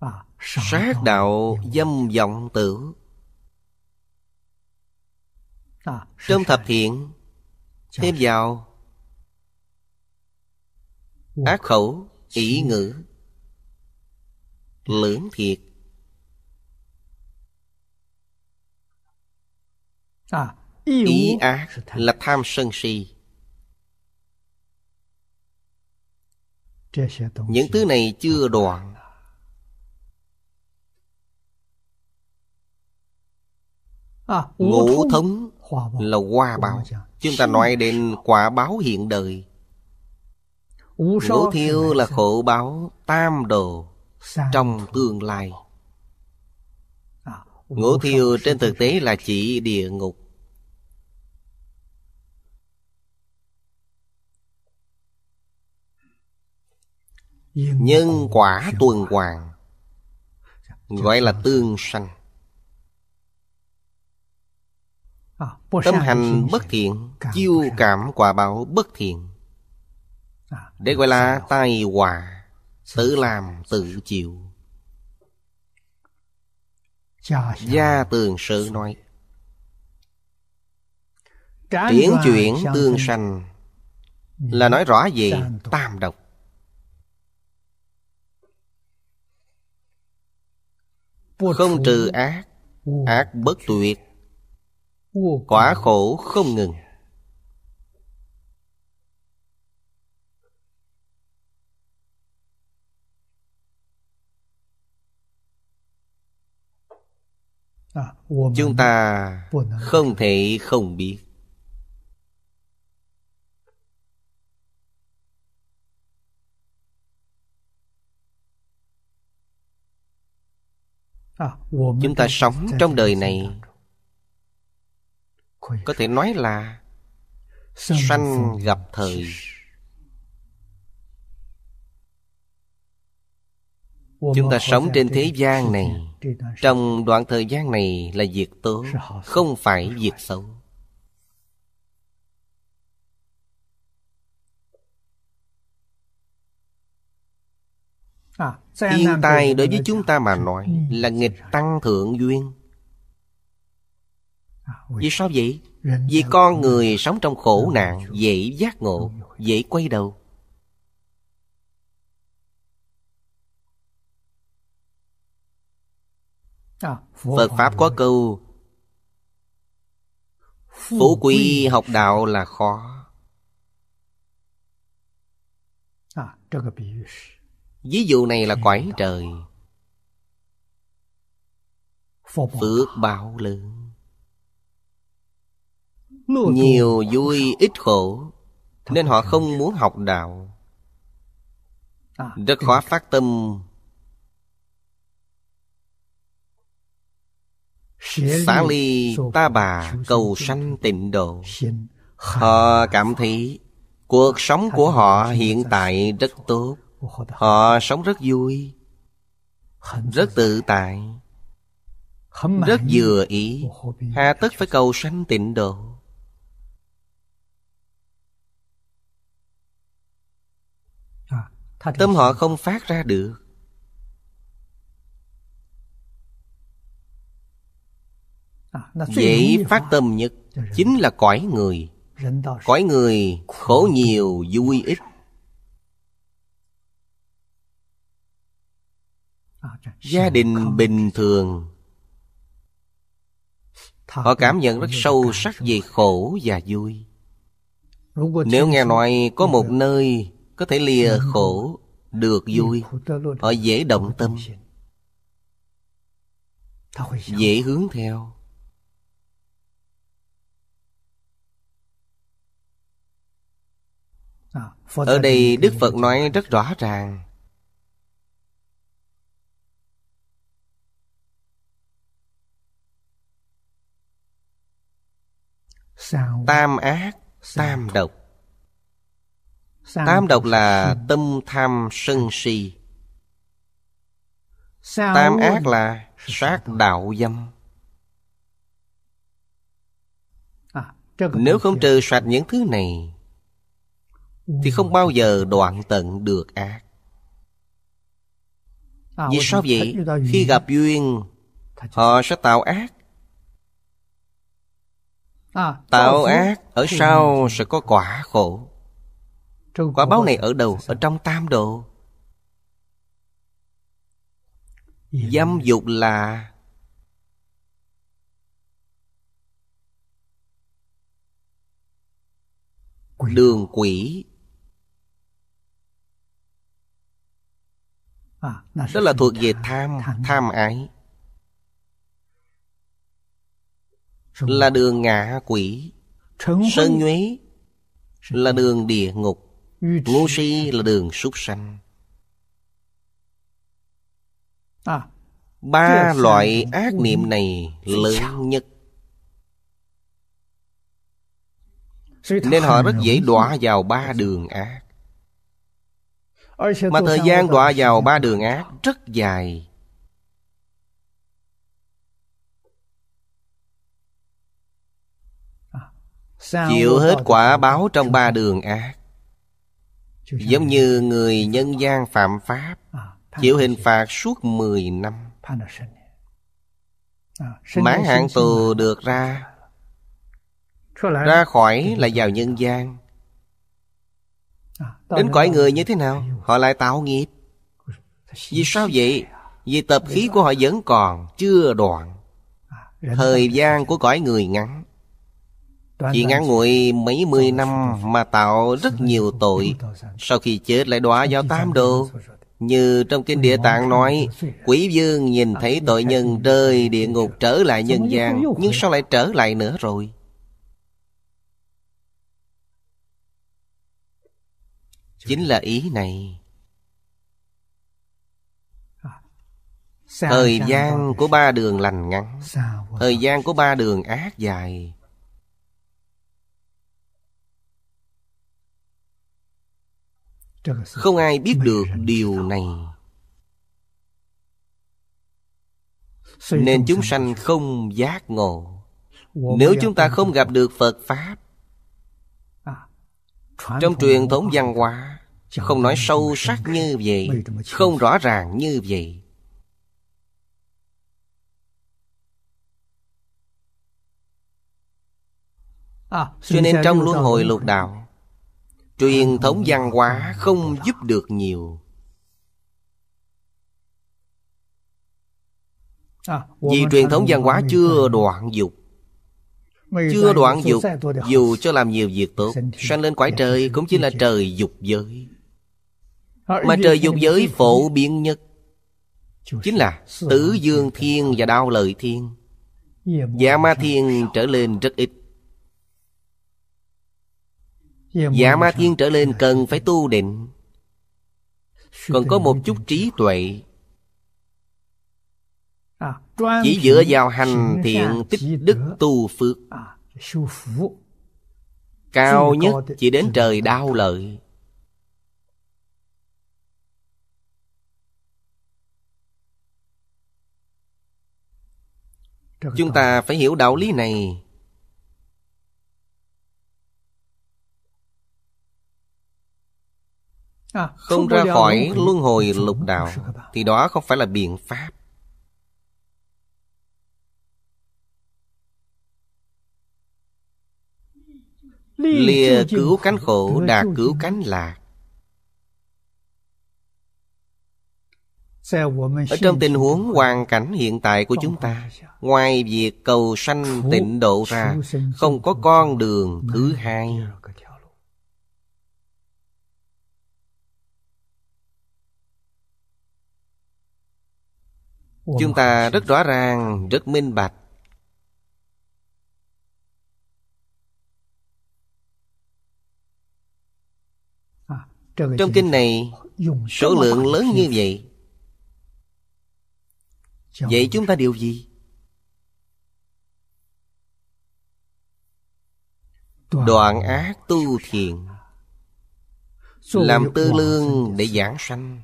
à, sát đạo dâm vọng tử à, trong thập thiện thêm vào ác khẩu ý ngữ lưỡng thiệt À, ý ác là tham sân si những thứ này chưa đoạn à, ngũ thống là quả báo chúng ta nói đến quả báo hiện đời ngũ thiêu là khổ báo tam đồ trong tương lai Ngũ thiêu trên thực tế là chỉ địa ngục Nhân quả tuần hoàn Gọi là tương sanh Tâm hành bất thiện Chiêu cảm quả báo bất thiện Để gọi là tai họa Tự làm tự chịu Gia tường sự nói Triển chuyển tương sanh Là nói rõ gì? Tam độc Không trừ ác Ác bất tuyệt Quả khổ không ngừng À, chúng ta không thể không biết à, chúng ta sống trong đời này có thể nói là sanh gặp thời Chúng ta sống trên thế gian này Trong đoạn thời gian này là việc tốt Không phải việc xấu à, Thiên tai đối với chúng ta mà nói Là nghịch tăng thượng duyên à, Vì sao vậy? Vì con người sống trong khổ nạn Dễ giác ngộ Dễ quay đầu À, Phật Pháp có câu Phú quý học đạo là khó à, Ví dụ này là quải trời Phước bạo lượng Nhiều vui ít khổ Nên họ không muốn học đạo à, Rất khó phát tâm Xá ly ta bà cầu sanh tịnh độ Họ cảm thấy cuộc sống của họ hiện tại rất tốt Họ sống rất vui Rất tự tại Rất vừa ý Hà tất phải cầu sanh tịnh độ Tâm họ không phát ra được dễ phát tâm nhất chính là cõi người cõi người khổ nhiều vui ít gia đình bình thường họ cảm nhận rất sâu sắc về khổ và vui nếu nghe nói có một nơi có thể lìa khổ được vui họ dễ động tâm dễ hướng theo Ở đây Đức Phật nói rất rõ ràng Tam ác, tam độc Tam độc là tâm tham sân si Tam ác là sát đạo dâm Nếu không trừ sạch những thứ này thì không bao giờ đoạn tận được ác ờ, vì sao vậy khi gặp duyên họ sẽ tạo ác ờ, tạo ác ở sau sẽ có quả khổ quả báo này ở đâu ở trong tam độ dạ. dâm dục là đường quỷ đó ờ, là thuộc về tham tham ái là đường ngạ quỷ sơn nhuế là đường địa ngục ngu si là đường súc sanh à, ba loại ác niệm này lớn nhất nên họ rất dễ đọa vào ba đường ác mà thời gian đọa vào ba đường ác rất dài Chịu hết quả báo trong ba đường ác Giống như người nhân gian phạm pháp à, Chịu hình phạt suốt mười năm à, Mãn hạn tù được ra Ra khỏi là vào nhân gian Đến cõi người như thế nào Họ lại tạo nghiệp Vì sao vậy Vì tập khí của họ vẫn còn Chưa đoạn Thời gian của cõi người ngắn Chỉ ngắn ngụy mấy mươi năm Mà tạo rất nhiều tội Sau khi chết lại đọa vào tam đồ Như trong kinh địa tạng nói Quỷ dương nhìn thấy tội nhân rơi địa ngục trở lại nhân gian Nhưng sao lại trở lại nữa rồi chính là ý này thời gian của ba đường lành ngắn thời gian của ba đường ác dài không ai biết được điều này nên chúng sanh không giác ngộ nếu chúng ta không gặp được phật pháp à, trong truyền thống văn hóa không nói sâu sắc như vậy không rõ ràng như vậy à, cho nên trong luân hồi lục đạo truyền thống văn hóa không giúp được nhiều à, vì truyền thống văn hóa chưa đoạn dục chưa đoạn dục dù cho làm nhiều việc tốt sanh lên quải trời cũng chỉ là trời dục giới mà trời dục giới phổ biến nhất Chính là tứ Dương Thiên và Đao Lợi Thiên Dạ ma thiên trở lên rất ít Dạ ma thiên trở lên dạ. cần phải tu định Còn có một chút trí tuệ à, Chỉ dựa vào hành thiện tích đức tu phước à, Cao nhất chỉ đến trời đau lợi chúng ta phải hiểu đạo lý này à, không ra khỏi luân hồi lục đạo thì đó không phải là biện pháp lìa cứu cánh khổ đạt cứu cánh lạc Ở trong tình huống hoàn cảnh hiện tại của chúng ta Ngoài việc cầu sanh tịnh độ ra Không có con đường thứ hai Chúng ta rất rõ ràng, rất minh bạch à, Trong kinh này Số lượng lớn như vậy vậy chúng ta điều gì đoạn ác tu thiện làm tư lương để giảng sanh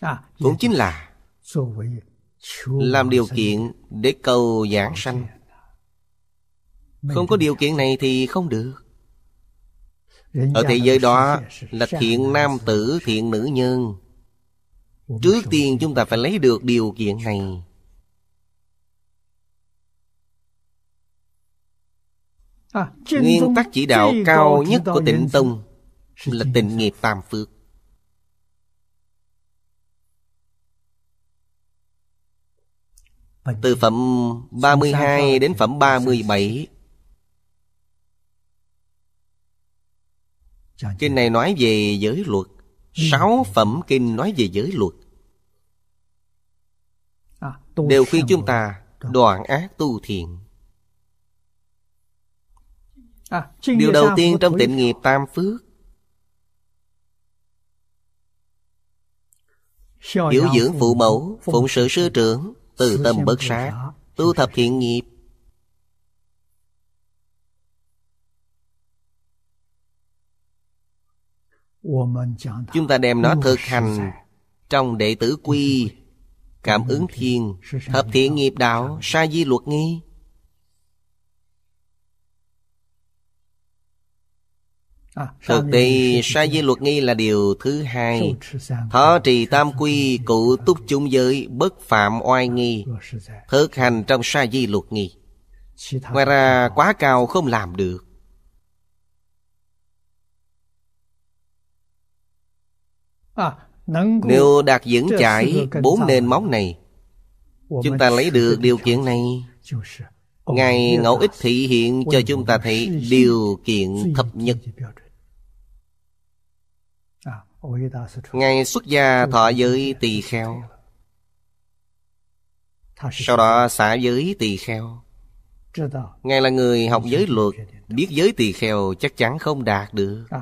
à, cũng chính là làm điều kiện để cầu giảng sanh không có điều kiện này thì không được ở thế giới đó là thiện nam tử thiện nữ nhân trước tiên chúng ta phải lấy được điều kiện này à, nguyên tắc chỉ đạo cao nhất của tịnh tông là [LAUGHS] tịnh nghiệp tam phước Từ phẩm 32 đến phẩm 37 Trên này nói về giới luật sáu phẩm kinh nói về giới luật à, đều khi chúng ta đoạn ác tu thiện à, điều đầu tiên trong tịnh nghiệp tam phước hiểu dưỡng phụ mẫu phụng sự sư trưởng từ tâm bất sát tu thập thiện nghiệp chúng ta đem nó thực hành trong đệ tử quy cảm ứng thiền hợp thiện nghiệp đạo sa di luật nghi à, Thực tế sa di luật nghi là điều thứ hai thọ trì tam quy cụ túc chung giới bất phạm oai nghi Thực hành trong sa di luật nghi Ngoài ra quá cao không làm được À, Nếu đạt vững chải bốn nền móng này Chúng ta lấy được điều kiện này Ngài Ngẫu Ích thị hiện cho chúng ta thấy điều kiện thập nhất à, Ngài xuất gia thọ giới tỳ kheo Sau đó xả giới tỳ kheo Ngài là người học giới luật Biết giới tỳ kheo chắc chắn không đạt được à,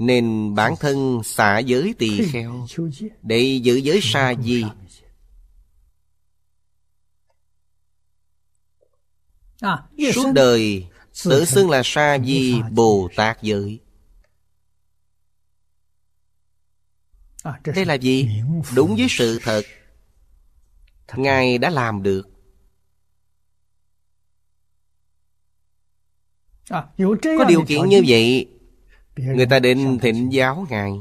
nên bản thân xả giới tỳ kheo Để giữ giới sa di à, Suốt đời Tự xưng là sa di Bồ Tát giới à, Đây là gì? Đúng với sự thật Ngài đã làm được à, Có điều kiện như vậy Người ta đến thỉnh giáo Ngài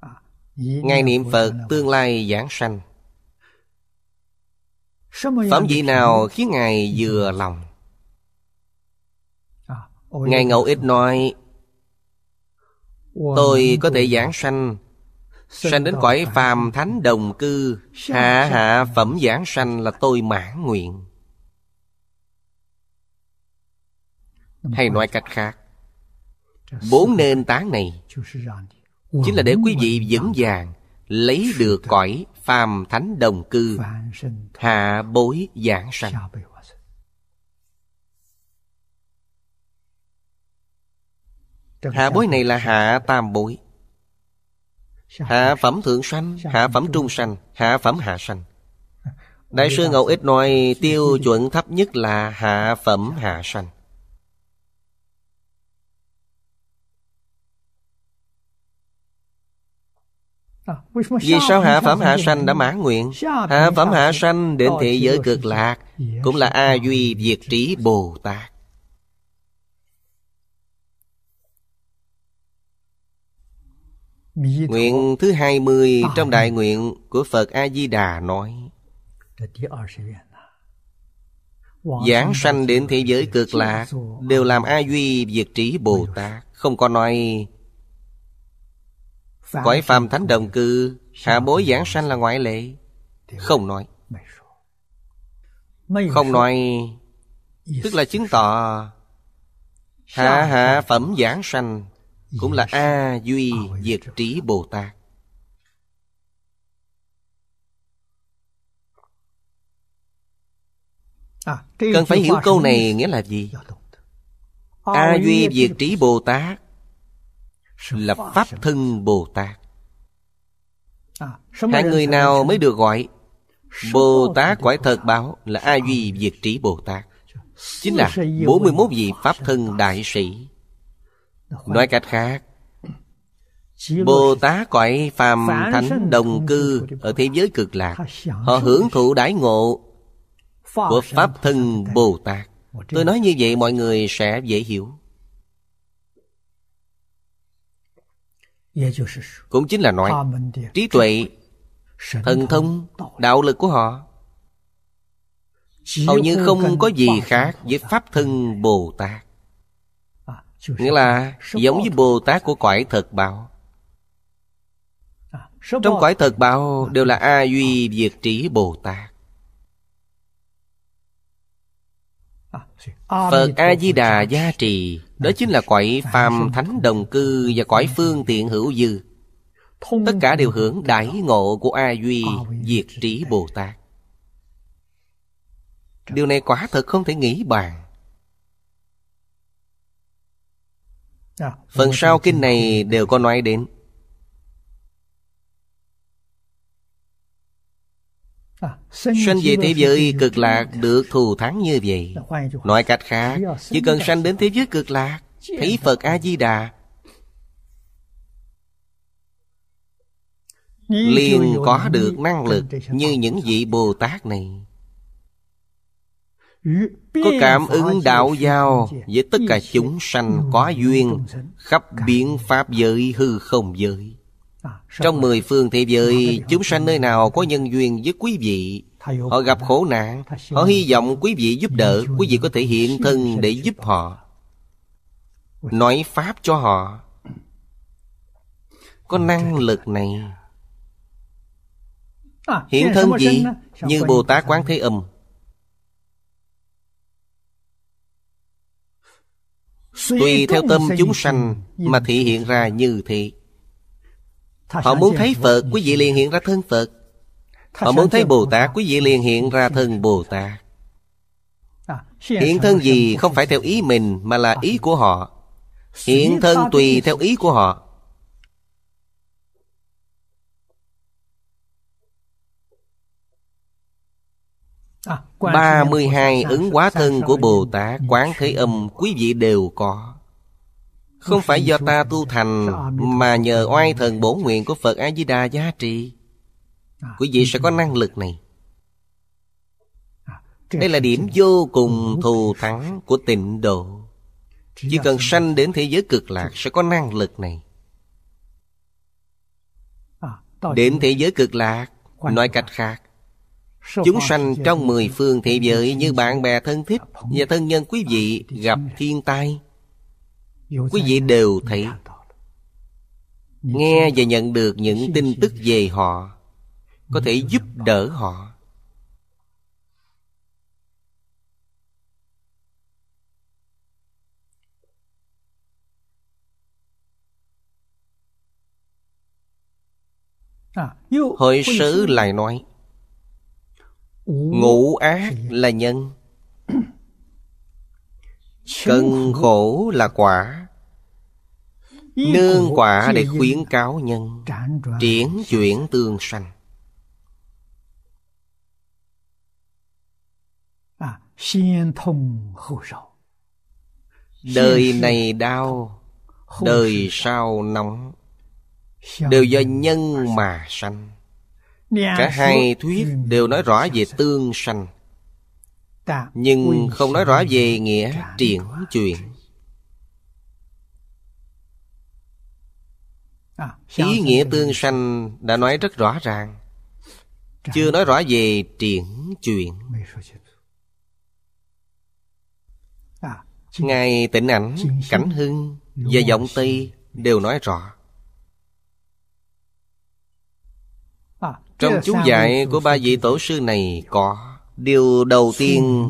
à, Ngài niệm Phật tương lai giảng sanh Phẩm vị nào khiến Ngài vừa lòng à, Ngài Ngẫu ít nói Tôi có thể giảng sanh Sanh đến cõi phàm thánh đồng cư Hạ hạ phẩm giảng sanh là tôi mãn nguyện Hay nói cách khác Bốn nền tảng này Chính là để quý vị vững vàng Lấy được cõi phàm thánh đồng cư Hạ bối giảng sanh Hạ bối này là hạ tam bối Hạ phẩm thượng sanh Hạ phẩm trung sanh Hạ phẩm hạ sanh Đại sư Ngậu ít nói tiêu chuẩn thấp nhất là hạ phẩm hạ sanh Ờ, Vì sao hạ phẩm hạ sanh đã mãn nguyện Hạ phẩm hạ sanh đến thế giới cực lạc Cũng là A Duy Diệt Trí Bồ Tát Nguyện thứ 20 à. trong đại nguyện của Phật A-di-đà nói Giảng sanh đến thế giới cực lạc Đều làm A-duy diệt trí Bồ-Tát Không có nói Cõi phàm thánh đồng cư Hạ bối giảng sanh là ngoại lệ Không nói Không nói Tức là chứng tỏ Hạ hạ phẩm giảng sanh Cũng là A Duy Diệt Trí Bồ Tát à, Cần phải hiểu câu này nghĩa là gì? A Duy Diệt Trí Bồ Tát là pháp thân bồ tát à, hai người nào mới được gọi bồ tát quải thật báo là a duy diệt trí bồ tát chính là 41 vị pháp thân đại sĩ nói cách khác Bồ Tát quậy phàm thánh đồng cư ở thế giới cực lạc Họ hưởng thụ đãi ngộ của Pháp thân Bồ Tát Tôi nói như vậy mọi người sẽ dễ hiểu cũng chính là nói trí tuệ thần thông đạo lực của họ hầu như không có gì khác với pháp thân bồ tát nghĩa là giống với bồ tát của cõi thật bảo trong cõi thật bảo đều là a duy Việt trí bồ tát phật a di đà gia trì đó chính là cõi phàm thánh đồng cư Và cõi phương tiện hữu dư Tất cả đều hưởng đại ngộ của A Duy Diệt trí Bồ Tát Điều này quả thật không thể nghĩ bàn dạ, Phần sau kinh này đều có nói đến Sanh về thế giới cực lạc được thù thắng như vậy Nói cách khác Chỉ cần sanh đến thế giới cực lạc Thấy Phật A-di-đà liền có được năng lực như những vị Bồ Tát này. Có cảm ứng đạo giao với tất cả chúng sanh có duyên khắp biến pháp giới hư không giới. Trong mười phương thế giới Chúng sanh nơi nào có nhân duyên với quý vị Họ gặp khổ nạn Họ hy vọng quý vị giúp đỡ Quý vị có thể hiện thân để giúp họ Nói Pháp cho họ Có năng lực này à, Hiện thân gì? Như Bồ Tát Quán Thế Âm Tùy theo tâm chúng sanh Mà thị hiện ra như thị Họ muốn thấy Phật Quý vị liền hiện ra thân Phật Họ muốn thấy Bồ Tát Quý vị liền hiện ra thân Bồ Tát à, Hiện thân gì không phải theo ý mình Mà là à. ý của họ Hiện thân tùy theo ý của họ à, ba mươi hai ứng hóa thân của Bồ Tát Quán Thế Âm quý vị đều có không phải do ta tu thành Mà nhờ oai thần bổ nguyện của Phật A-di-đà giá trị Quý vị sẽ có năng lực này Đây là điểm vô cùng thù thắng của tịnh độ Chỉ cần sanh đến thế giới cực lạc sẽ có năng lực này Đến thế giới cực lạc Nói cách khác Chúng sanh trong mười phương thế giới như bạn bè thân thích Và thân nhân quý vị gặp thiên tai quý vị đều thấy nghe và nhận được những tin tức về họ có thể giúp đỡ họ à, hội sử lại nói ngũ ác là nhân cần khổ là quả Nương quả để khuyến cáo nhân Triển chuyển tương sanh à, Đời này đau Đời sau nóng Đều do nhân mà sanh Cả hai thuyết đều nói rõ về tương sanh nhưng không nói rõ về nghĩa triển truyền à, ý nghĩa tương sanh đã nói rất rõ ràng chưa nói rõ về triển truyền à, ngài tịnh ảnh cảnh hưng và giọng tây đều nói rõ à, trong chú dạy của ba vị tổ sư này có Điều đầu tiên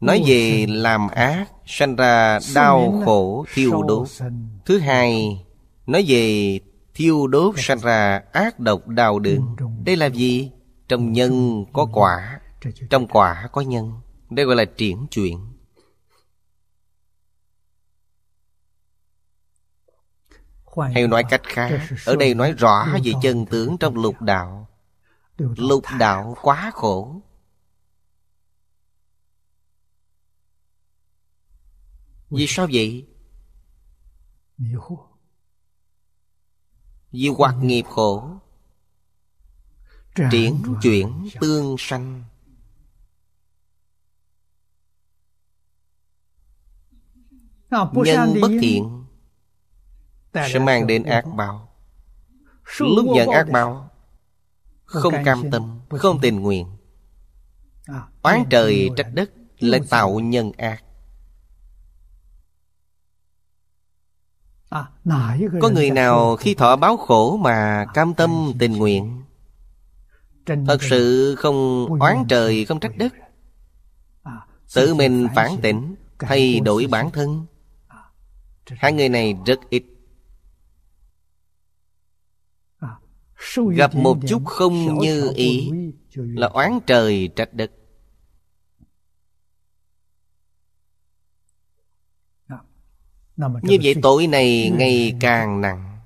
Nói về làm ác Sanh ra đau khổ thiêu đốt Thứ hai Nói về thiêu đốt sanh ra ác độc đau đớn Đây là gì? Trong nhân có quả Trong quả có nhân Đây gọi là triển chuyển Hay nói cách khác Ở đây nói rõ về chân tướng trong lục đạo Lục đạo quá khổ Vì sao vậy? Vì hoạt nghiệp khổ Triển chuyển tương sanh Nhân bất thiện Sẽ mang đến ác báo Lúc nhận ác báo Không cam tâm Không tình nguyện à, Oán trời trách đất Lại tạo nhân ác À, Có người nào khi thọ báo khổ mà à, cam tâm tình nguyện Thật sự không oán trời không trách đất à, Tự mình phản tỉnh Thay đổi bản thân Hai người này rất ít Gặp một chút không như ý Là oán trời trách đất Như vậy tội này ngày càng nặng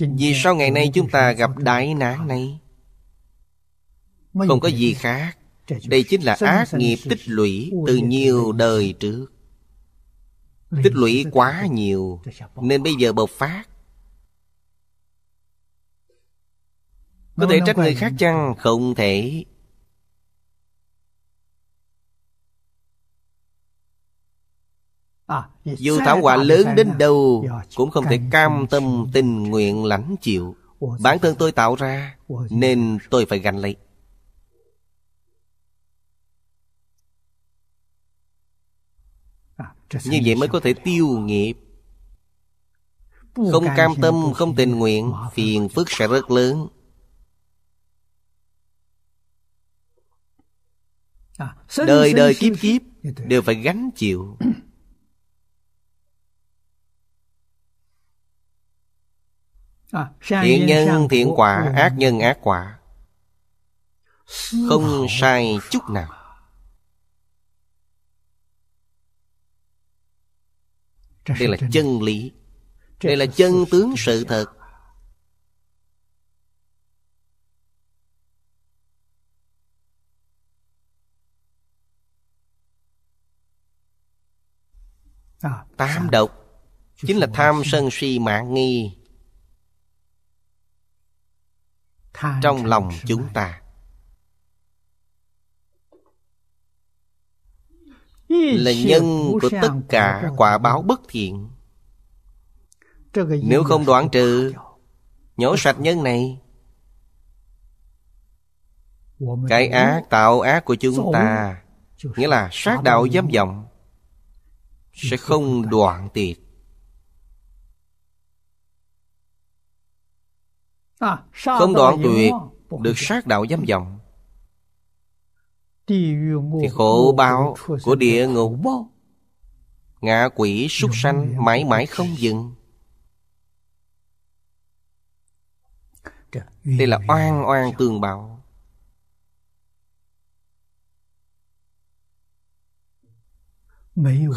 Vì sao ngày nay chúng ta gặp đại nạn này Không có gì khác Đây chính là ác nghiệp tích lũy từ nhiều đời trước Tích lũy quá nhiều Nên bây giờ bộc phát Có thể trách người khác chăng? Không thể À, Dù thảm họa lớn đến đâu Cũng không thể cam tâm tình nguyện lãnh chịu Bản thân tôi tạo ra Nên tôi phải gánh lấy à, Như vậy mới có thể tiêu nghiệp Không cam tâm, không tình nguyện Phiền phức sẽ rất lớn à, Đời đời kiếp kiếp dạ Đều phải gánh chịu [CLEARS THROAT] À, thiện nhân thiện quả ừ. Ác nhân ác quả Không sai chút nào Đây là chân lý Đây là chân tướng sự thật à, Tám độc Chính là tham sân si mạng nghi trong lòng chúng ta là nhân của tất cả quả báo bất thiện nếu không đoạn trừ nhổ sạch nhân này cái ác tạo ác của chúng ta nghĩa là sát đạo dám vọng sẽ không đoạn tiệt Không đoạn tuyệt Được sát đạo giam vọng Thì khổ báo của địa ngục Ngạ quỷ súc sanh mãi mãi không dừng Đây là oan oan tương báo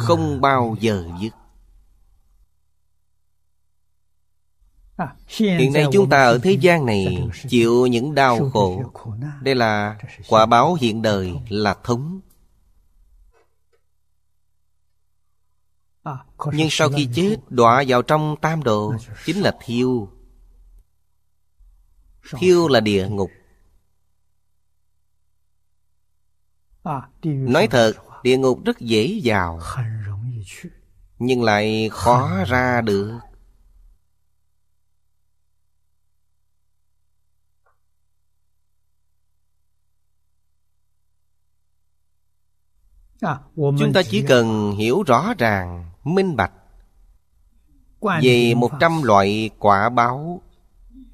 Không bao giờ dứt À, hiện nay chúng ta ở thế gian này chịu những đau khổ đây là quả báo hiện đời là thống à, nhưng sau khi chết đọa vào trong tam độ chính là thiêu thiêu là địa ngục à, nói thật địa ngục rất dễ vào nhưng lại khó ra được À, Chúng ta chỉ cần à, hiểu rõ ràng, minh bạch Về một trăm loại quả báo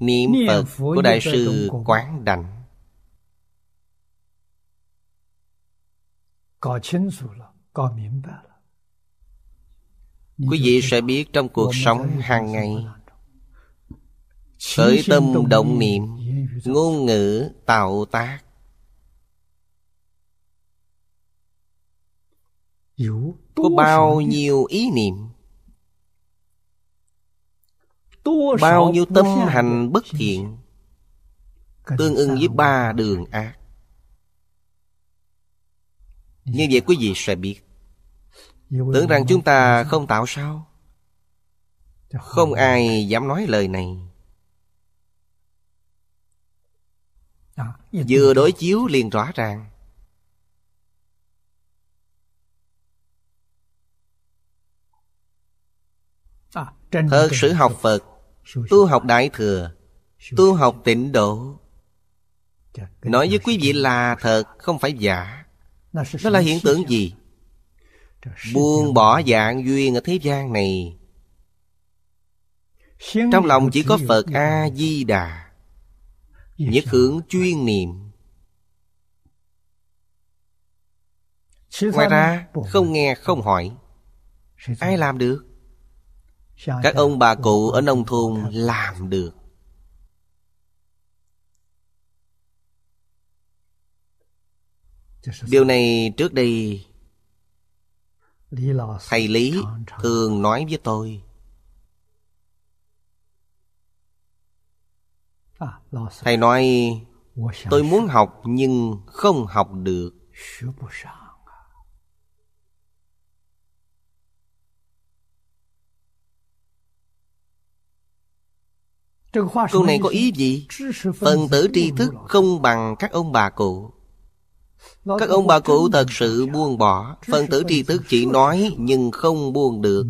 Niệm Phật của Đại sư Quán Đảnh Quý vị sẽ biết trong cuộc sống hàng ngày Khởi tâm động niệm Ngôn ngữ tạo tác có bao nhiêu ý niệm bao nhiêu tâm hành bất thiện tương ưng với ba đường ác như vậy quý vị sẽ biết tưởng rằng chúng ta không tạo sao không ai dám nói lời này à, vừa đối chiếu liền rõ ràng Thật sự học Phật Tu học Đại Thừa Tu học tịnh độ dạ, Nói với quý vị là thật Không phải giả Đó là hiện tượng gì dạ, Buông bỏ dạng duyên ở thế gian này Trong lòng chỉ có Phật A-di-đà dạ, Nhất hướng chuyên niệm Ngoài ra không nghe không hỏi Ai làm được các ông bà cụ ở nông thôn làm được điều này trước đây thầy lý thường nói với tôi thầy nói tôi muốn học nhưng không học được Câu này có ý gì? Phần tử tri thức không bằng các ông bà cụ Các ông bà cụ thật sự buông bỏ Phần tử tri thức chỉ nói nhưng không buông được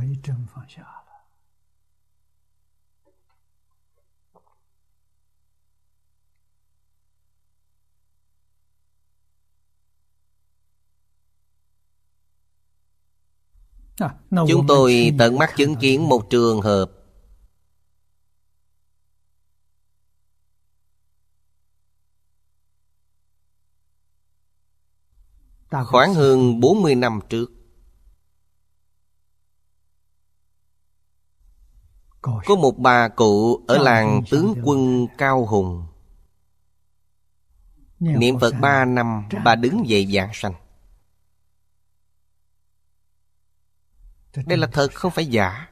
à, Chúng tôi tận mắt chứng kiến một trường hợp khoảng hơn 40 năm trước. Có một bà cụ ở làng tướng quân Cao Hùng Niệm Phật ba năm bà đứng dậy giảng sanh Đây là thật không phải giả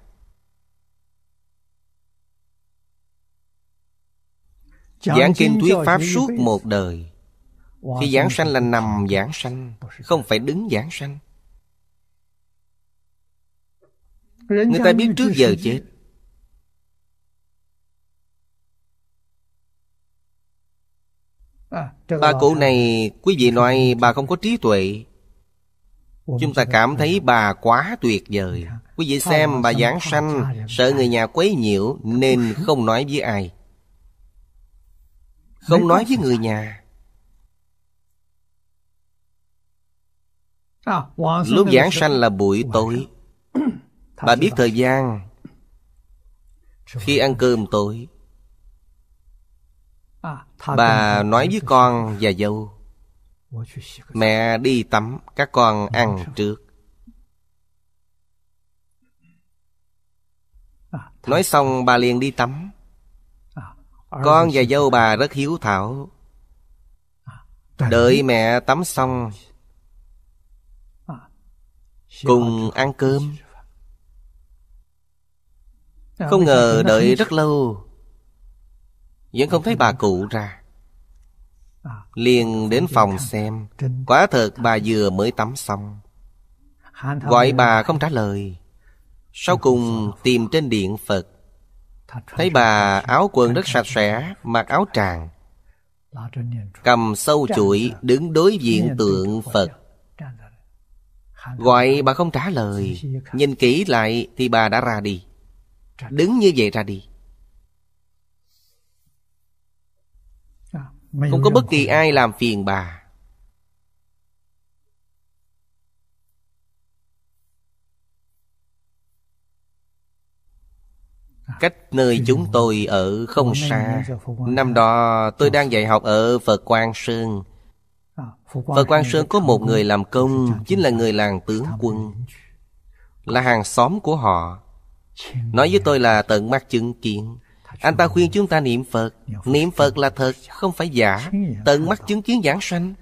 Giảng kinh thuyết Pháp suốt một đời khi giảng sanh là nằm giảng sanh Không phải đứng giảng sanh Người ta biết trước giờ chết Bà cụ này Quý vị nói bà không có trí tuệ Chúng ta cảm thấy bà quá tuyệt vời dạ. Quý vị xem bà giảng sanh Sợ người nhà quấy nhiễu Nên không nói với ai Không nói với người dạ. nhà À, Lúc giảng sanh là buổi tối Bà biết thời gian Khi ăn cơm tối à, Bà nói với con và dâu Mẹ đi tắm Các con ăn trước à, Nói xong bà liền đi tắm Con và dâu bà rất hiếu thảo Đợi mẹ tắm xong cùng dạ, ăn cơm không ngờ đợi rất lâu vẫn không thấy bà cụ ra à, liền đến phòng xem quả thật bà vừa mới tắm xong gọi bà không trả lời sau cùng tìm trên điện phật thấy bà áo quần rất sạch sẽ mặc áo tràng cầm sâu chuỗi đứng đối diện tượng phật Gọi bà không trả lời Nhìn kỹ lại thì bà đã ra đi Đứng như vậy ra đi Không có bất kỳ ai làm phiền bà Cách nơi chúng tôi ở không xa Năm đó tôi đang dạy học ở Phật Quang Sơn Phật Quang Sơn có một người làm công Chính là người làng tướng quân Là hàng xóm của họ Nói với tôi là tận mắt chứng kiến Anh ta khuyên chúng ta niệm Phật Niệm Phật là thật, không phải giả Tận mắt chứng kiến giảng sanh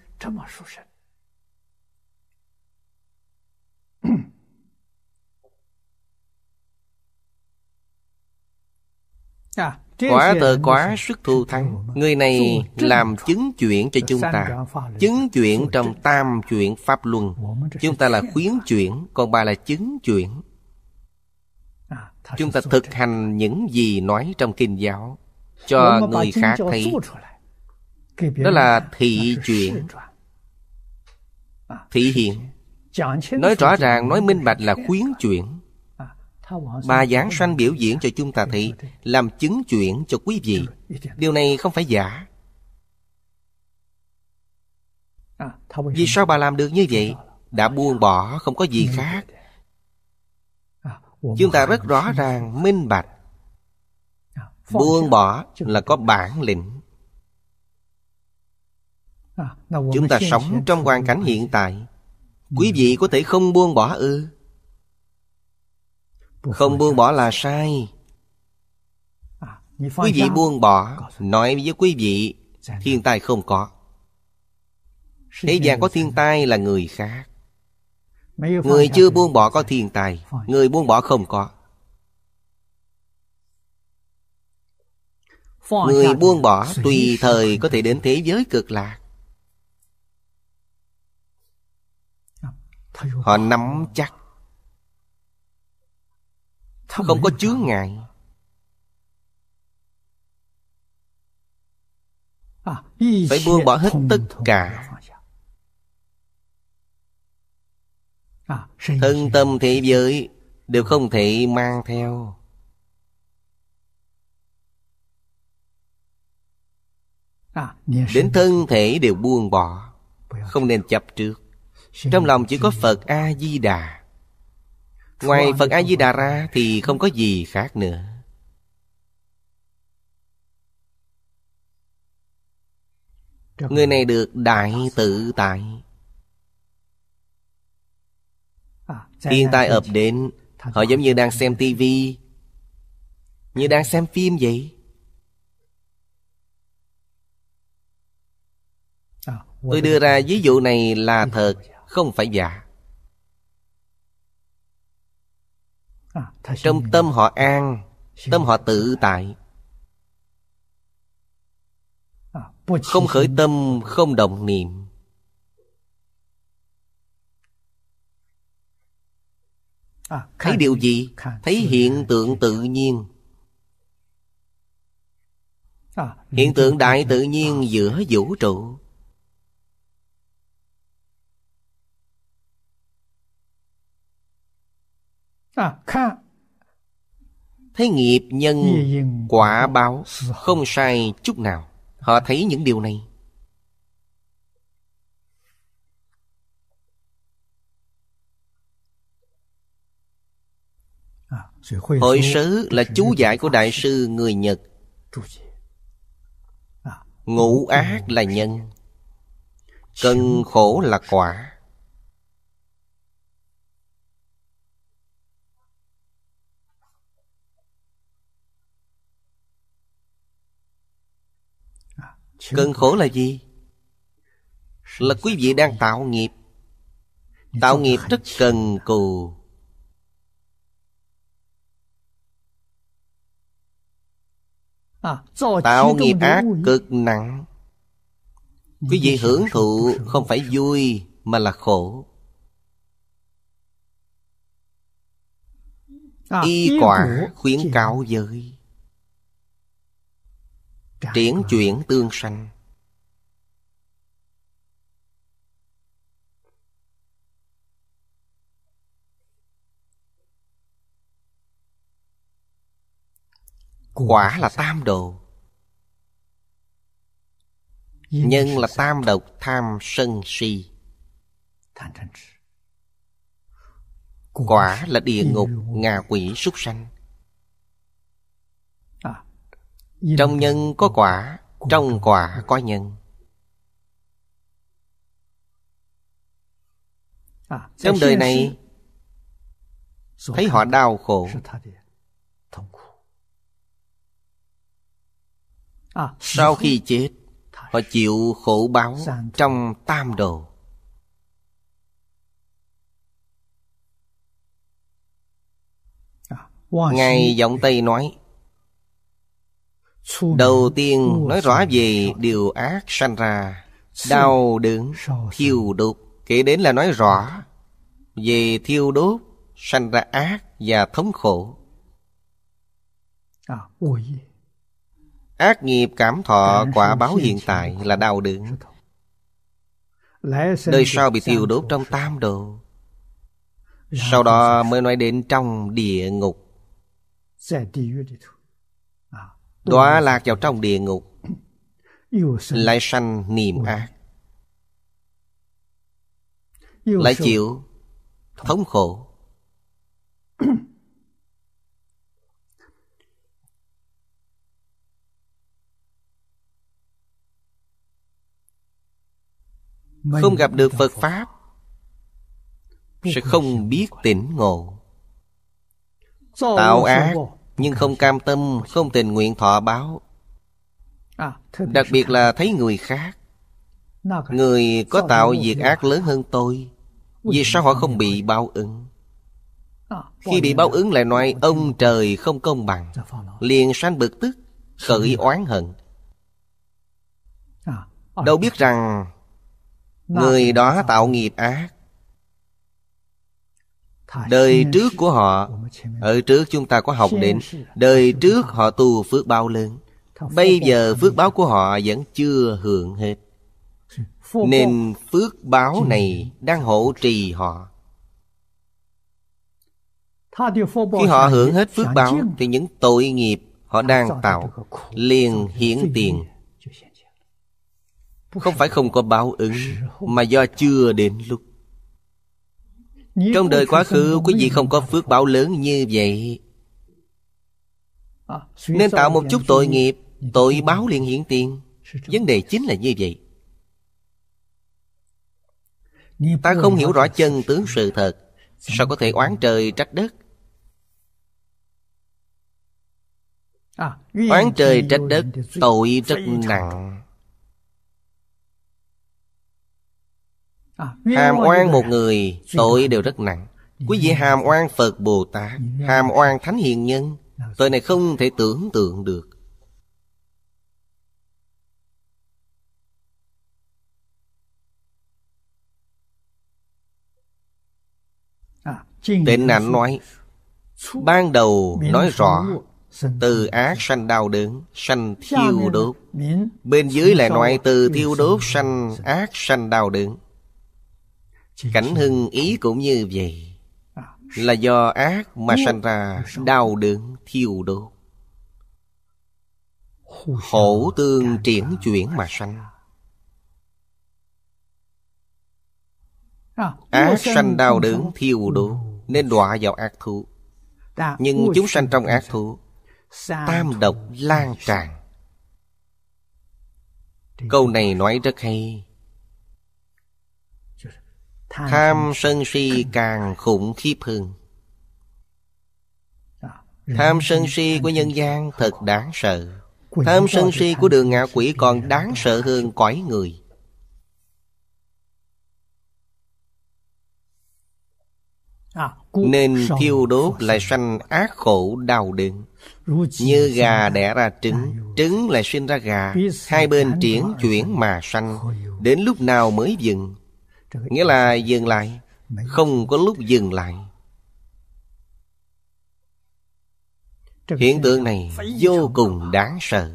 à, Quả tự quá sức thu thắng Người này làm chứng chuyển cho chúng ta Chứng chuyển trong tam chuyển pháp luân Chúng ta là khuyến chuyển, Còn bà là chứng chuyển. À, chúng ta thực hành những gì nói trong kinh giáo Cho người khác thấy Đó là thị chuyện Thị hiện à, Nói rõ ràng, nói minh bạch là khuyến chuyển. Bà giảng sanh biểu diễn cho chúng ta thấy Làm chứng chuyện cho quý vị Điều này không phải giả à, Vì sao bà làm được như vậy Đã buông bỏ không có gì khác à, Chúng ta rất rõ ràng minh bạch à, Buông bỏ là có bản lĩnh Chúng ta sống trong hoàn cảnh hiện tại ừ. Quý vị có thể không buông bỏ ư ừ. Không buông bỏ là sai Quý vị buông bỏ Nói với quý vị Thiên tai không có Thế gian có thiên tai là người khác Người chưa buông bỏ có thiên tai Người buông bỏ không có Người buông bỏ tùy thời có thể đến thế giới cực lạc Họ nắm chắc không có chướng ngại à, phải buông bỏ hết tất cả à, thân tâm thế giới đều không thể mang theo à, đến thân thể đều buông bỏ không nên chấp trước trong lòng chỉ có phật a di đà Ngoài Phật A-di-đà ra thì không có gì khác nữa Người này được đại tự tại Thiên tai ập đến Họ giống như đang xem tivi Như đang xem phim vậy Tôi đưa ra ví dụ này là thật Không phải giả À, Trong tâm họ an Tâm họ tự tại à, Không khởi tâm không động niệm à, Thấy điều gì? Thấy hiện tượng tự nhiên Hiện tượng đại tự nhiên giữa vũ trụ À, thấy nghiệp nhân quả báo không sai chút nào Họ thấy những điều này à, Hội sứ là chú giải của Đại sư người Nhật à, Ngũ ác là nhân Cân khổ là quả cần khổ là gì? Là quý vị đang tạo nghiệp Tạo nghiệp rất cần cù à, Tạo nghiệp ác cực nặng Quý vị hưởng thụ không phải vui mà là khổ à, Y quả khuyến cáo giới Triển chuyển tương sanh Quả là tam đồ Nhân là tam độc tham sân si Quả là địa ngục ngạ quỷ súc sanh Trong nhân có quả Trong quả có nhân à, Trong đời này Thấy họ đau khổ à, Sau khi chết Họ chịu khổ báo trong tam đồ à, Ngài giọng Tây nói Đầu tiên nói rõ về điều ác sanh ra Đau đớn, thiêu đốt Kể đến là nói rõ Về thiêu đốt, sanh ra ác và thống khổ à, Ác nghiệp cảm thọ quả báo hiện tại là đau đớn Đời sau bị thiêu đốt trong tam độ Sau đó mới nói đến trong địa ngục đọa lạc vào trong địa ngục lại sanh niềm ác lại chịu thống khổ không gặp được phật pháp sẽ không biết tỉnh ngộ tạo ác nhưng không cam tâm không tình nguyện thọ báo à, đặc biệt là thấy người khác người có tạo việc ác lớn hơn tôi vì sao họ không bị báo ứng à, khi bị báo ứng lại nói ông trời không công bằng liền sanh bực tức khởi oán hận à, đâu biết rằng người đó tạo nghiệp ác đời trước của họ ở trước chúng ta có học đến đời trước họ tu phước bao lớn bây giờ phước báo của họ vẫn chưa hưởng hết nên phước báo này đang hỗ trì họ khi họ hưởng hết phước báo thì những tội nghiệp họ đang tạo liền hiển tiền không phải không có báo ứng mà do chưa đến lúc trong đời quá khứ quý vị không có phước báo lớn như vậy à, Nên tạo một chút tội nghiệp Tội báo liền hiển tiền Vấn đề chính là như vậy Ta không hiểu rõ chân tướng sự thật Sao có thể oán trời trách đất à, Oán trời trách đất Tội rất nặng À, hàm oan một người tội đều rất nặng Quý vị hàm oan Phật Bồ Tát Hàm oan Thánh Hiền Nhân dạ, Tội này dạ. không thể tưởng tượng được à, Tịnh Nạn nói Ban đầu nói rõ Từ ác sanh đau đớn Sanh thiêu đốt Bên dưới lại nói từ thiêu đốt sanh ác sanh đau đớn Cảnh hưng ý cũng như vậy à, Là do ác mà sanh ra đau đớn thiêu đốt Hổ tương triển chuyển mà sanh à, Ác sanh đau đớn thiêu đốt Nên đọa vào ác thú Nhưng chúng sanh trong ác thú Tam độc lan tràn Câu này nói rất hay Tham sân si càng khủng khiếp hơn dạ, Tham sân si của nhân gian thật đáng sợ Tham sân si của đường ngạ quỷ còn đáng sợ hơn cõi người dạ, Nên thiêu đốt lại sanh ác khổ đau đớn Như gà đẻ ra trứng Trứng lại sinh ra gà Hai bên triển chuyển mà sanh Đến lúc nào mới dừng nghĩa là dừng lại không có lúc dừng lại hiện tượng này vô cùng đáng sợ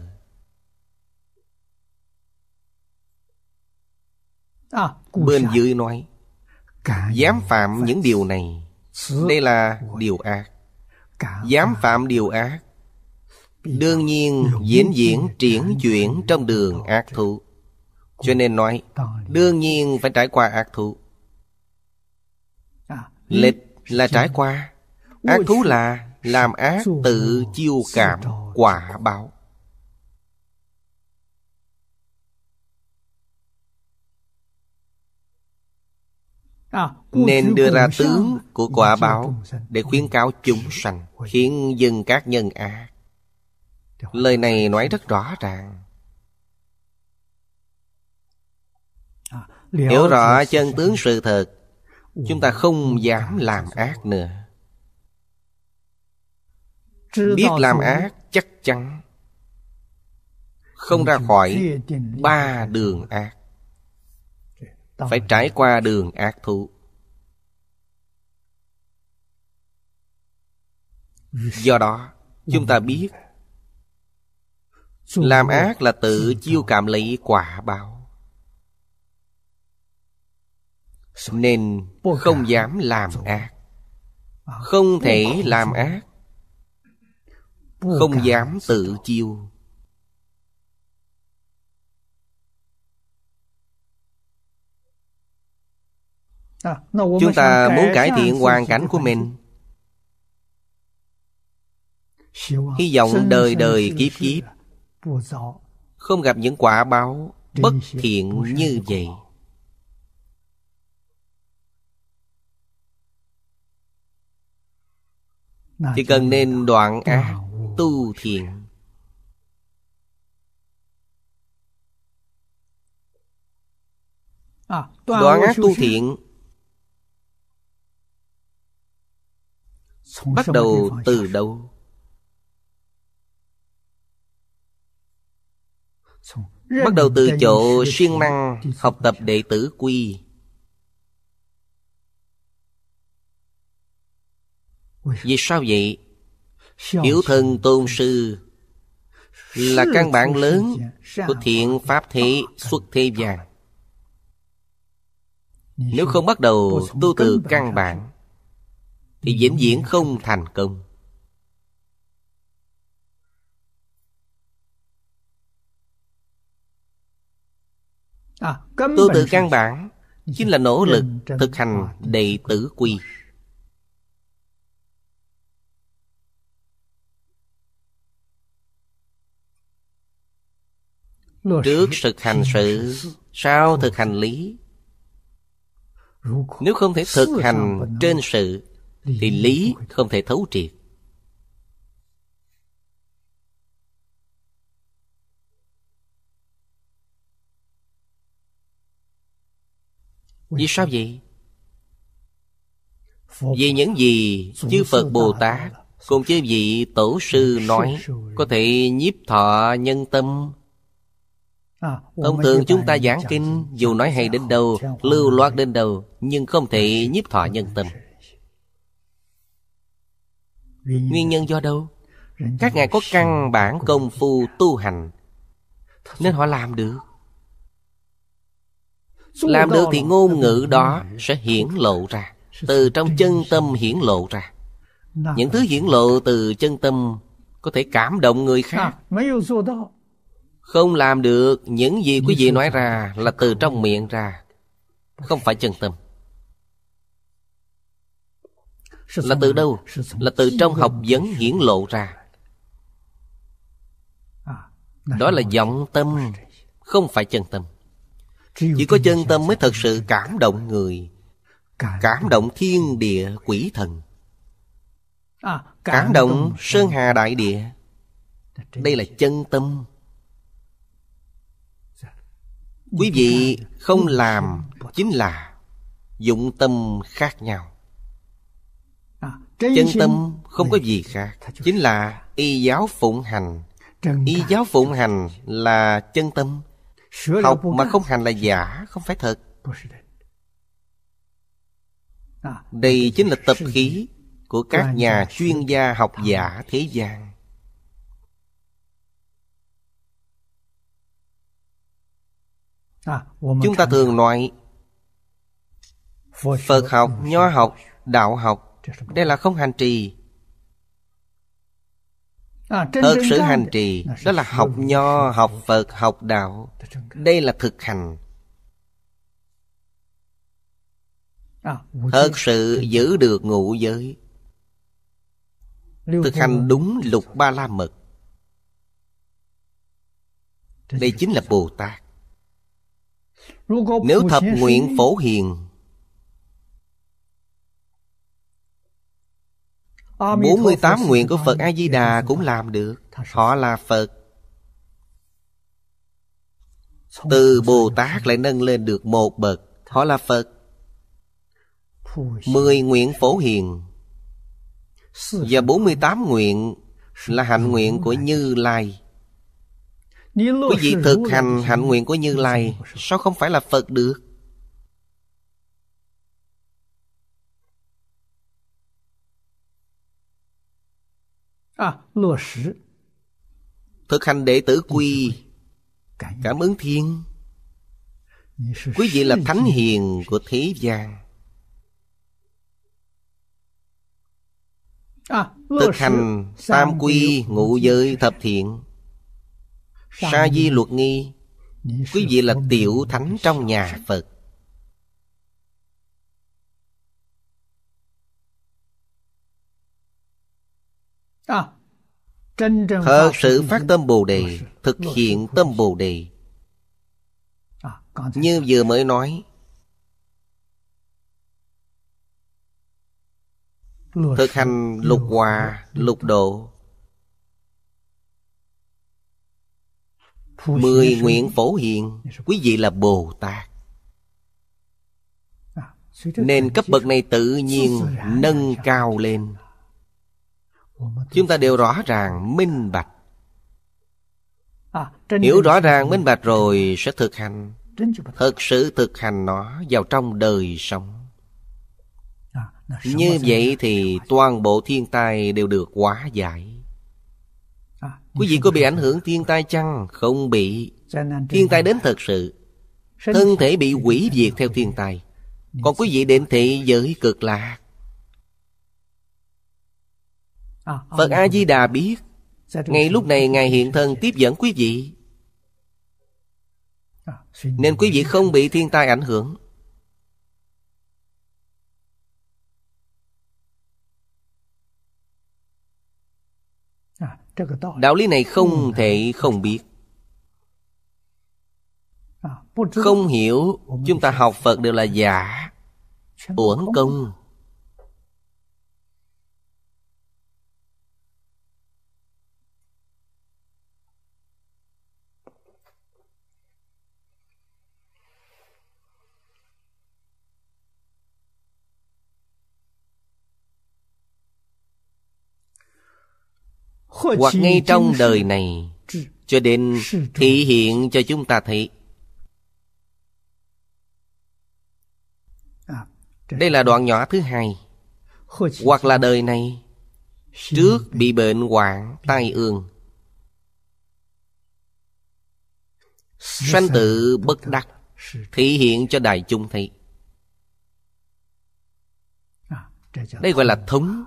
à, bên dưới nói dám phạm những điều này đây là điều ác dám phạm điều ác đương nhiên diễn diễn triển chuyển trong đường ác thú cho nên nói đương nhiên phải trải qua ác thú à, lịch là trải qua ác thú là làm ác tự chiêu cảm quả báo à, nên đưa ra tướng của quả báo để khuyến cáo chúng sanh khiến dừng các nhân ác lời này nói rất rõ ràng Hiểu rõ chân tướng sự thật Chúng ta không dám làm ác nữa Biết làm ác chắc chắn Không ra khỏi ba đường ác Phải trải qua đường ác thú Do đó chúng ta biết Làm ác là tự chiêu cảm lấy quả báo nên không dám làm ác à, không thể làm ác không dám tự chiêu à, chúng ta muốn cải thiện hoàn cảnh của mình hy vọng đời đời kiếp kiếp không gặp những quả báo bất thiện như vậy Thì cần nên đoạn ác tu à, thiện Đoạn ác tu thiện Bắt đầu từ đâu? Bắt đầu từ chỗ siêng năng học tập đệ tử quy Vì sao vậy? Hiểu thân tôn sư là căn bản lớn của thiện pháp thế ờ, ờ. xuất thế gian. Nếu không bắt đầu tu từ căn bản thì vĩnh viễn không thành công. À, tu từ căn bản chính là nỗ lực thực hành đầy tử quy. Trước thực hành sự Sau thực hành lý Nếu không thể thực hành trên sự Thì lý không thể thấu triệt Vì sao vậy? Vì những gì chư Phật Bồ Tát Cùng chư vị Tổ sư nói Có thể nhiếp thọ nhân tâm À, Thông thường chúng ta giảng kinh Dù nói hay đến đâu Lưu loát đến đâu Nhưng không thể nhiếp thọ nhân tâm Nguyên nhân do đâu Các ngài có căn bản công phu tu hành Nên họ làm được Làm được thì ngôn ngữ đó Sẽ hiển lộ ra Từ trong chân tâm hiển lộ ra Những thứ hiển lộ từ chân tâm Có thể cảm động người khác không làm được những gì quý vị nói ra là từ trong miệng ra Không phải chân tâm Là từ đâu? Là từ trong học vấn hiển lộ ra à, Đó là vọng tâm Không phải chân tâm Chỉ có chân tâm mới thật sự cảm động người Cảm động thiên địa quỷ thần à, Cảm động sơn hà đại địa Đây là chân tâm Quý vị không làm chính là dụng tâm khác nhau Chân tâm không có gì khác Chính là y giáo phụng hành Y giáo phụng hành là chân tâm Học mà không hành là giả, không phải thật Đây chính là tập khí của các nhà chuyên gia học giả thế gian À, chúng ta thường nói phật học nho học đạo học đây là không hành trì à, Thật sự hành trì Đó là học nho, học Phật, học đạo Đây là thực hành à, Thật sự giữ được ngũ giới Thực hành đúng lục ba la mật Đây chính là Bồ Tát nếu thập nguyện phổ hiền bốn mươi tám nguyện của Phật A-di-đà cũng làm được Họ là Phật Từ Bồ Tát lại nâng lên được một bậc Họ là Phật mười nguyện phổ hiền Và bốn mươi tám nguyện Là hạnh nguyện của Như Lai Quý vị thực hành hạnh nguyện của Như Lai Sao không phải là Phật được à, Thực hành đệ tử quy Cảm ứng thiên Quý vị là thánh hiền của thế gian à, Thực hành tam quy ngụ giới thập thiện Sa di luật nghi Quý vị là tiểu thánh trong nhà Phật à, Thật sự phát tâm Bồ Đề Thực hiện tâm Bồ Đề Như vừa mới nói Thực hành lục hòa, lục độ Mười nguyện phổ hiện Quý vị là Bồ Tát Nên cấp bậc này tự nhiên nâng cao lên Chúng ta đều rõ ràng minh bạch Hiểu rõ ràng minh bạch rồi sẽ thực hành Thật sự thực hành nó vào trong đời sống Như vậy thì toàn bộ thiên tai đều được hóa giải Quý vị có bị ảnh hưởng thiên tai chăng? Không bị Thiên tai đến thật sự Thân thể bị quỷ diệt theo thiên tai Còn quý vị đến thị giới cực lạc Phật A-di-đà biết Ngay lúc này Ngài hiện thân tiếp dẫn quý vị Nên quý vị không bị thiên tai ảnh hưởng đạo lý này không ừ. thể không biết à, không hiểu chúng ta học phật đều là giả uổng công hoặc ngay trong đời này cho đến thị hiện cho chúng ta thấy đây là đoạn nhỏ thứ hai hoặc là đời này trước bị bệnh hoạn tai ương sanh tự bất đắc thể hiện cho đại chúng thấy đây gọi là thống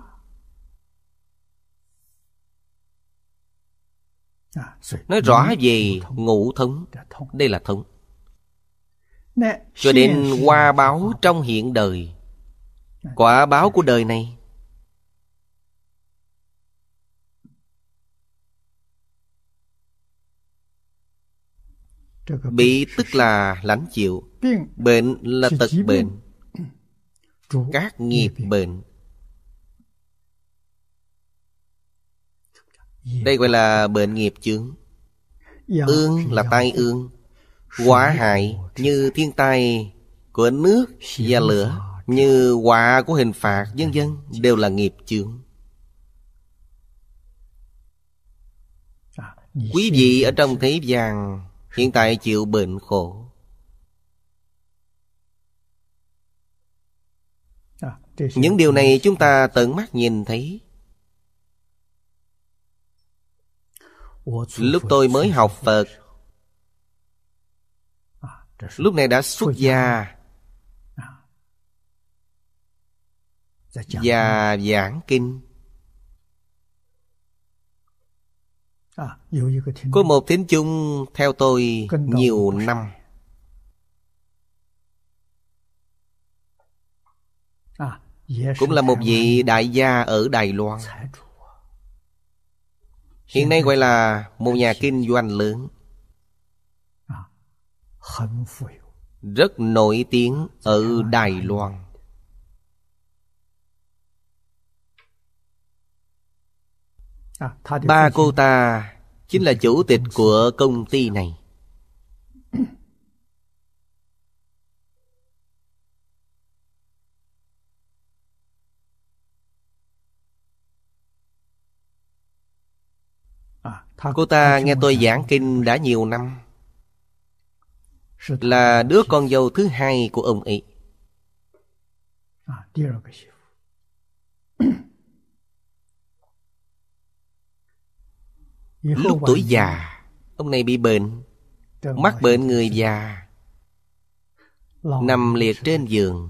À, nói rõ về ngũ thống dạ, Đây là thống Cho đến qua báo trong hiện đời dạ. Quả báo của đời này Bị tức là lãnh chịu Bệnh là tật bệnh Các nghiệp bệnh Đây gọi là bệnh nghiệp chướng dạ, Ương dạ, là tai dạ. ương Quả hại như thiên tai của nước và lửa Như quả của hình phạt vân vân Đều là nghiệp chướng Quý vị ở trong thế gian Hiện tại chịu bệnh khổ Những điều này chúng ta tận mắt nhìn thấy Lúc tôi mới học Phật Lúc này đã xuất gia Và giảng kinh Có một thính chung theo tôi nhiều năm Cũng là một vị đại gia ở Đài Loan Hiện nay gọi là một nhà kinh doanh lớn à, Rất nổi tiếng ở Đài Loan à, Ba cô ta chính là chủ tịch của công ty này Cô ta nghe tôi giảng kinh đã nhiều năm Là đứa con dâu thứ hai của ông ấy à, Lúc tuổi già Ông này bị bệnh Mắc bệnh người già Nằm liệt trên giường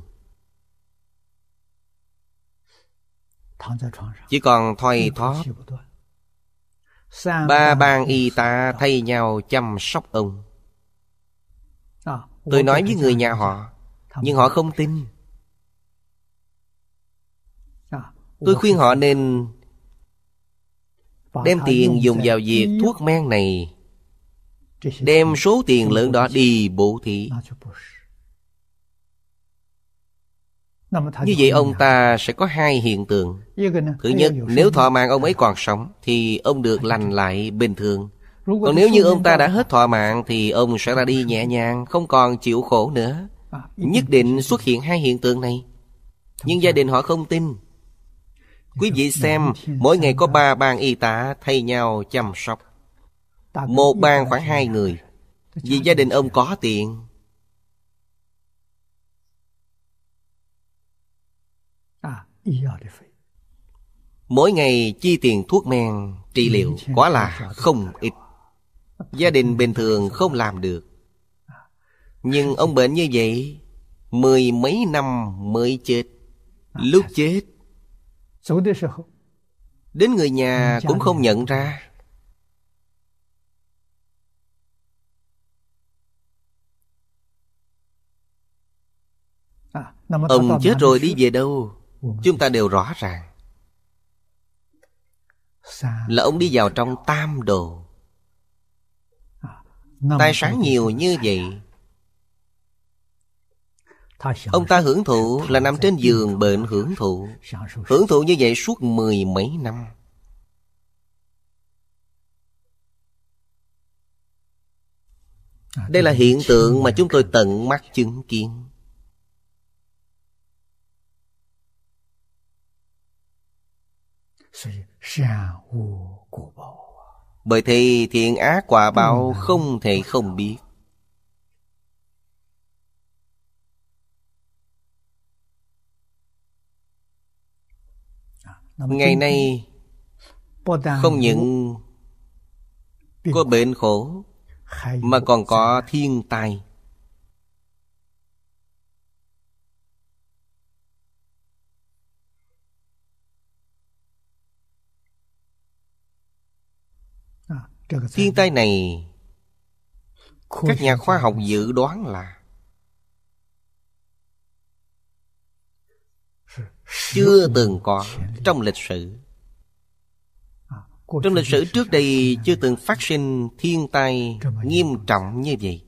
Chỉ còn thoi thóp Ba bang y tá thay nhau chăm sóc ông ờ, Tôi nói với người nhà họ Nhưng họ không tin ờ, Tôi khuyên họ nên Đem tiền dùng vào việc thuốc men này Đem số tiền lớn đó đi bổ thí như vậy ông ta sẽ có hai hiện tượng Thứ nhất, nếu thọ mạng ông ấy còn sống Thì ông được lành lại bình thường Còn nếu như ông ta đã hết thọ mạng Thì ông sẽ ra đi nhẹ nhàng Không còn chịu khổ nữa à, Nhất định xuất hiện hai hiện tượng này Nhưng gia đình họ không tin Quý vị xem Mỗi ngày có ba bàn y tá thay nhau chăm sóc Một bàn khoảng hai người Vì gia đình ông có tiền Mỗi ngày chi tiền thuốc men trị liệu quá là không ít. Gia đình bình thường không làm được. Nhưng ông bệnh như vậy Mười mấy năm mới chết à, Lúc chết Đến người nhà cũng không nhận ra à, Ông chết rồi đi về đâu chúng ta đều rõ ràng là ông đi vào trong tam đồ à, tài sản nhiều như vậy ông ta hưởng thụ là nằm trên giường bệnh hưởng thụ hưởng thụ như vậy suốt mười mấy năm à, đây là hiện tượng mà chúng tôi tận mắt chứng kiến Bởi thì thiện ác quả báo không thể không biết à, Ngày nay Không những Có bệnh khổ Mà còn có thiên tai Thiên tai này Các nhà khoa học dự đoán là Chưa từng có trong lịch sử à, Trong lịch sử trước đây chưa từng phát sinh thiên tai nghiêm trọng như vậy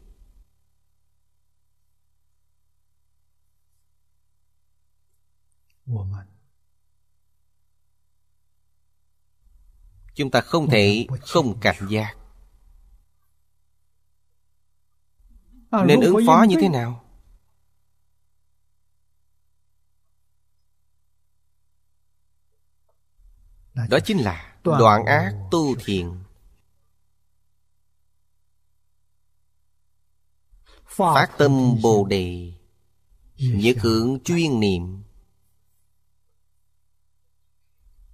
chúng ta không thể không cảm giác à, nên ứng phó như thế nào đó chính là đoạn ác tu thiện phát tâm bồ đề nhớ cưỡng chuyên niệm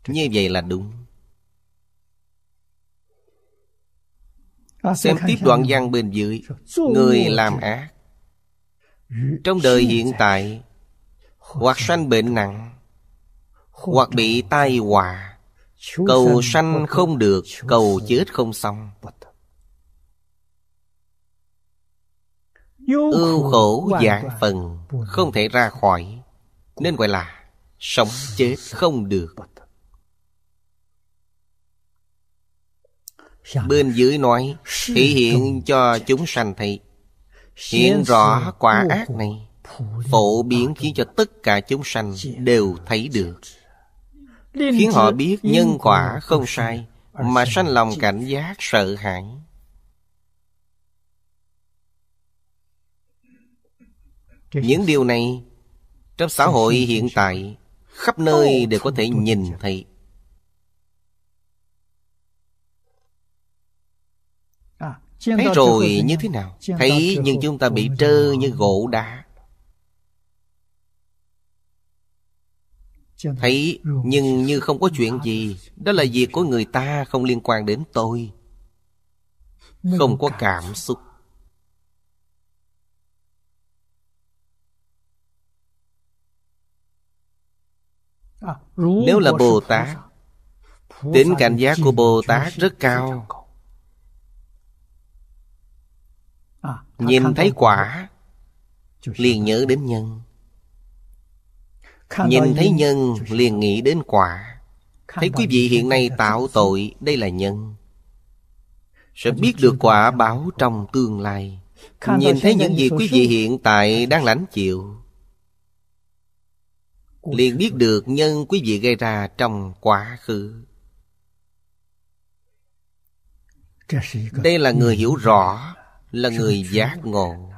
như vậy là đúng Xem tiếp đoạn văn bên dưới Người làm ác Trong đời hiện tại Hoặc sanh bệnh nặng Hoặc bị tai họa Cầu sanh không được Cầu chết không xong Ưu khổ dạng phần Không thể ra khỏi Nên gọi là Sống chết không được Bên dưới nói Thể hiện cho chúng sanh thấy, Hiện rõ quả ác này Phổ biến khiến cho tất cả chúng sanh đều thấy được Khiến họ biết nhân quả không sai Mà sanh lòng cảnh giác sợ hãi Những điều này Trong xã hội hiện tại Khắp nơi đều có thể nhìn thấy Thấy rồi như thế nào Thấy nhưng chúng ta bị trơ như gỗ đá Thấy nhưng như không có chuyện gì Đó là việc của người ta không liên quan đến tôi Không có cảm xúc à, Nếu là Bồ Tát Tính cảnh giác của Bồ Tát rất cao À, Nhìn thấy quả Liền nhớ đến nhân Nhìn thấy nhân liền nghĩ đến quả Thấy quý vị hiện nay tạo tội Đây là nhân Sẽ biết được quả báo trong tương lai Nhìn thấy những gì quý vị hiện tại đang lãnh chịu Liền biết được nhân quý vị gây ra trong quá khứ Đây là người hiểu rõ là người giác ngộ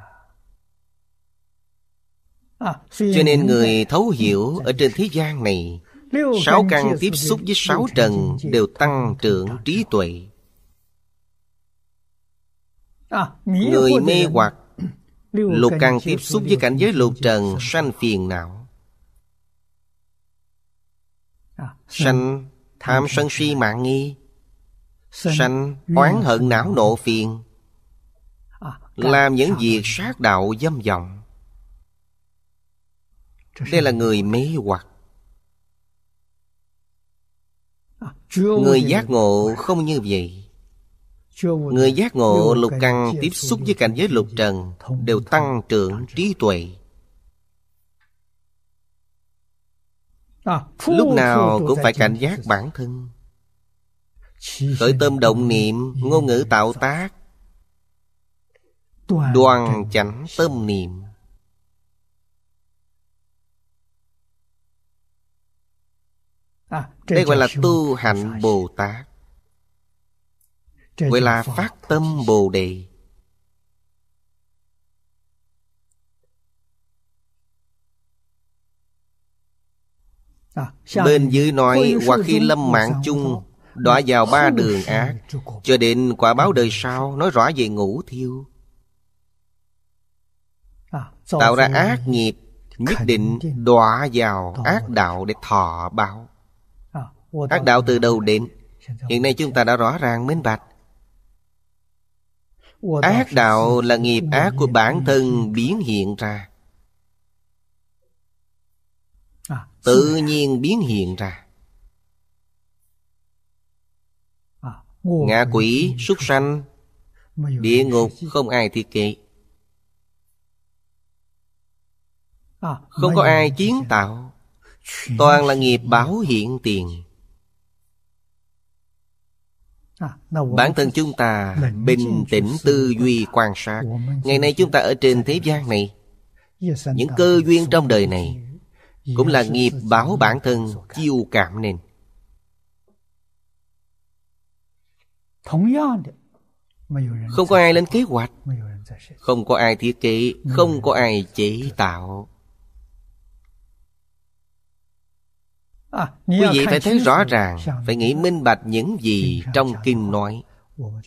à, cho nên người thấu hiểu ở trên thế gian này Sáu căn tiếp xúc với sáu trần đều tăng trưởng trí tuệ à, Người mê hoặc [CLEARS THROAT] Lục căn tiếp xúc với cảnh giới lục trần sanh phiền não à, Sanh tham sân si mạng nghi Sanh oán hận não nộ phiền làm những việc sát đạo dâm vọng đây là người mê hoặc à, người giác ngộ không như vậy người giác ngộ lục căn tiếp xúc với cảnh giới lục trần đều tăng trưởng trí tuệ à, lúc nào cũng phải cảnh giác bản thân khởi tâm động niệm ngôn ngữ tạo tác Đoàn chánh tâm niệm à, Đây gọi là tu hành Bồ Tát Gọi là phát tâm Bồ Đề à, Bên dưới nói hoặc khi lâm mạng chung Đọa vào ba đường ác Cho đến quả báo đời sau Nói rõ về ngũ thiêu À, tạo ra ác nghiệp nhất định đọa vào ác đạo để thọ báo à, ác đạo từ đầu đến hiện nay chúng ta đã rõ ràng minh bạch ác đạo là nghiệp ác của bản thân biến hiện ra à, tự nhiên biến hiện ra ngạ quỷ súc sanh địa ngục không ai thiết kế Ờ, không có ai kiến tạo Toàn là nghiệp báo hiện tiền à, Bản thân chúng ta bình tĩnh tư duy quan sát Ngày nay chúng ta ở trên thế gian này Những cơ duyên trong đời này Cũng là nghiệp báo bản thân chiêu cảm nên Không có ai lên kế hoạch Không có ai thiết kế Không có ai chế tạo À, quý vị phải thấy rõ ràng phải nghĩ minh bạch những gì trong kinh nói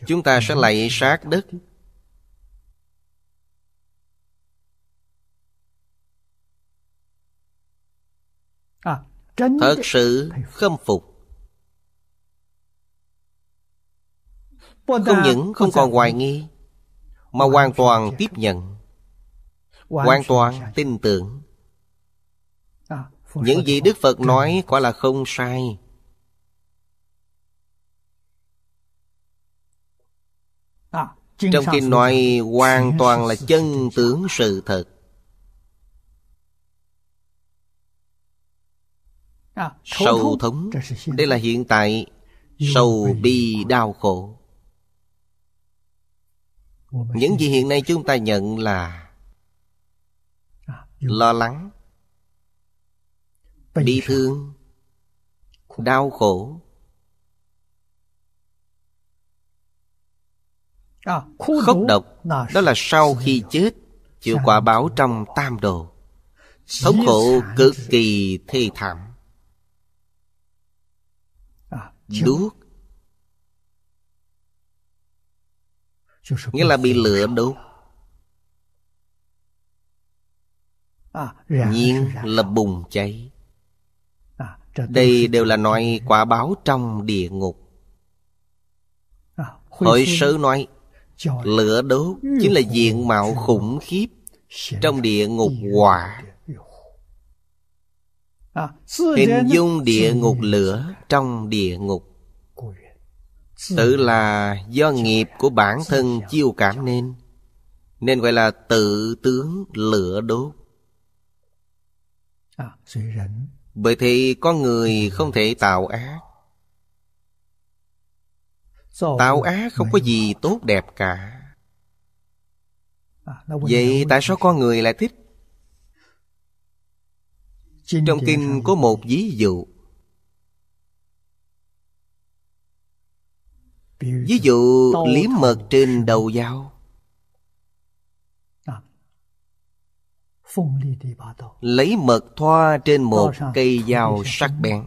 chúng ta sẽ lạy sát đất à, thật sự khâm phục không những không còn hoài nghi mà hoàn toàn tiếp nhận hoàn toàn tin tưởng những gì Đức Phật nói quả là không sai à, Trong kinh nói hoàn [LAUGHS] toàn là chân tướng sự thật Sâu à, thống Đây là hiện tại sâu bi đau khổ Những gì hiện nay chúng ta nhận là à, Lo lắng bi thương đau khổ à, khốc độc đó là sau khi chết chịu quả báo trong tam đồ thống khổ cực kỳ thê thảm à, đuốc nghĩa là bị lửa đốt à, nhiên là bùng cháy đây đều là loại quả báo trong địa ngục à, Hội sớ nói Lửa đốt chính là diện mạo khủng khiếp Trong địa ngục quả à, Hình dung địa ngục lửa trong địa ngục Tự là do nghiệp của bản thân chiêu cảm nên Nên gọi là tự tướng lửa đốt à, bởi thì con người không thể tạo ác Tạo ác không có gì tốt đẹp cả à, Vậy tại sao con người lại thích Trong kinh có một ví dụ Ví dụ liếm mật trên đầu dao lấy mật thoa trên một cây dao sắc bén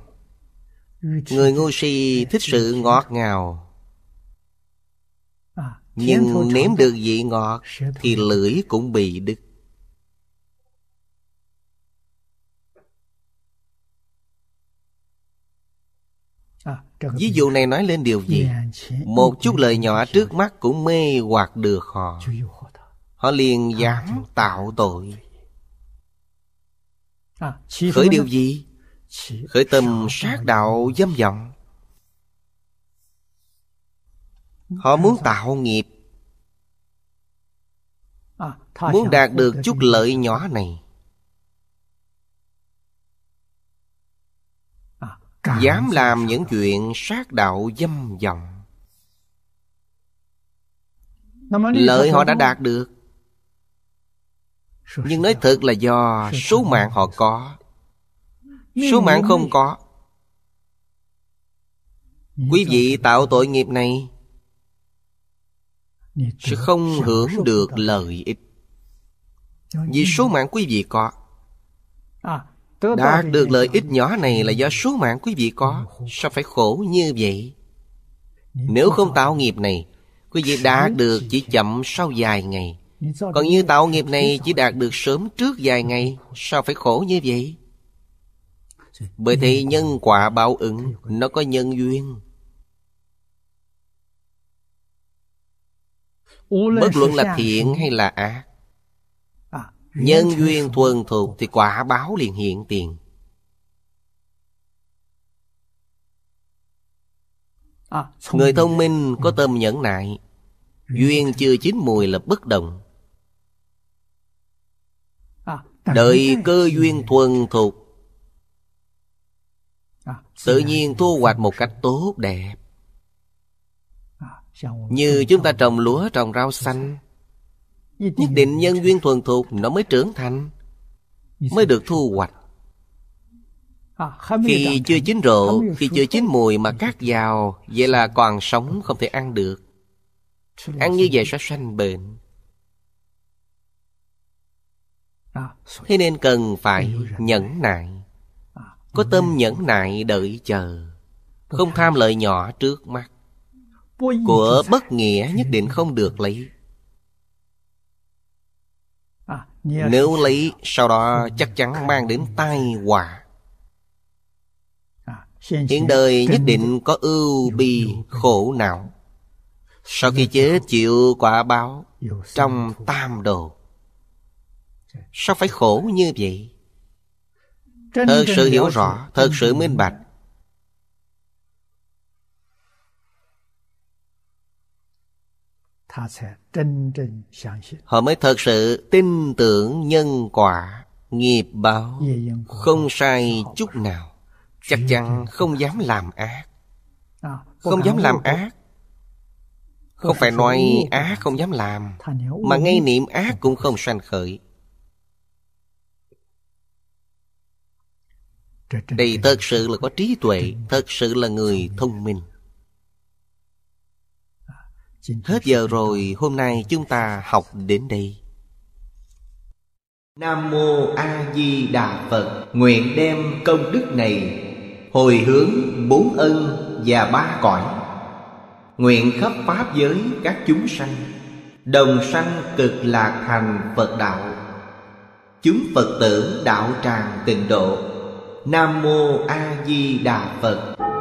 người ngu si thích sự ngọt ngào à, nhưng nếm được vị ngọt thì lưỡi cũng bị đứt à, Ví dụ này nói lên điều gì? Một chút lời nhỏ trước mắt cũng mê hoặc được họ. Họ liền dám tạo tội. À, Khởi điều gì? Khởi tâm sát đạo dâm vọng Họ muốn tạo nghiệp à, Muốn đạt được chút lợi nhỏ này à, Dám làm những chuyện sát đạo dâm vọng Lợi họ đã đạt được nhưng nói thật là do số mạng họ có Số mạng không có Quý vị tạo tội nghiệp này Sẽ không hưởng được lợi ích Vì số mạng quý vị có à, Đạt được lợi ích nhỏ này là do số mạng quý vị có Sao phải khổ như vậy Nếu không tạo nghiệp này Quý vị đạt được chỉ chậm sau vài ngày còn như tạo nghiệp này chỉ đạt được sớm trước vài ngày Sao phải khổ như vậy Bởi thế nhân quả báo ứng Nó có nhân duyên Bất luận là thiện hay là ác Nhân duyên thuần thuộc Thì quả báo liền hiện tiền Người thông minh có tâm nhẫn nại Duyên chưa chín mùi là bất đồng Đợi cơ duyên thuần thuộc à, Tự nhiên thu hoạch một cách tốt đẹp à, Như chúng ta trồng lúa trồng rau xanh Nhất định nhân duyên thuần thuộc Nó mới trưởng thành Mới được thu hoạch à, Khi chưa chín rộ Khi chưa chín mùi mà cắt vào Vậy là còn sống không thể ăn được Ăn như vậy sẽ sanh bệnh Thế nên cần phải nhẫn nại Có tâm nhẫn nại đợi chờ Không tham lợi nhỏ trước mắt Của bất nghĩa nhất định không được lấy Nếu lấy sau đó chắc chắn mang đến tai họa Hiện đời nhất định có ưu bi khổ não Sau khi chết chịu quả báo Trong tam đồ Sao phải khổ như vậy Thật sự hiểu rõ Thật sự minh bạch Họ mới thật sự tin tưởng nhân quả Nghiệp báo Không sai chút nào Chắc chắn không dám làm à, ác Không dám làm ác Không phải nói ác không dám làm Mà ngay niệm ác cũng không sanh khởi Đây thật sự là có trí tuệ Thật sự là người thông minh Hết giờ rồi Hôm nay chúng ta học đến đây Nam Mô A Di Đà Phật Nguyện đem công đức này Hồi hướng bốn ân và ba cõi Nguyện khắp pháp giới các chúng sanh Đồng sanh cực lạc thành Phật đạo Chúng Phật tử đạo tràng tịnh độ Nam Mô A Di Đà Phật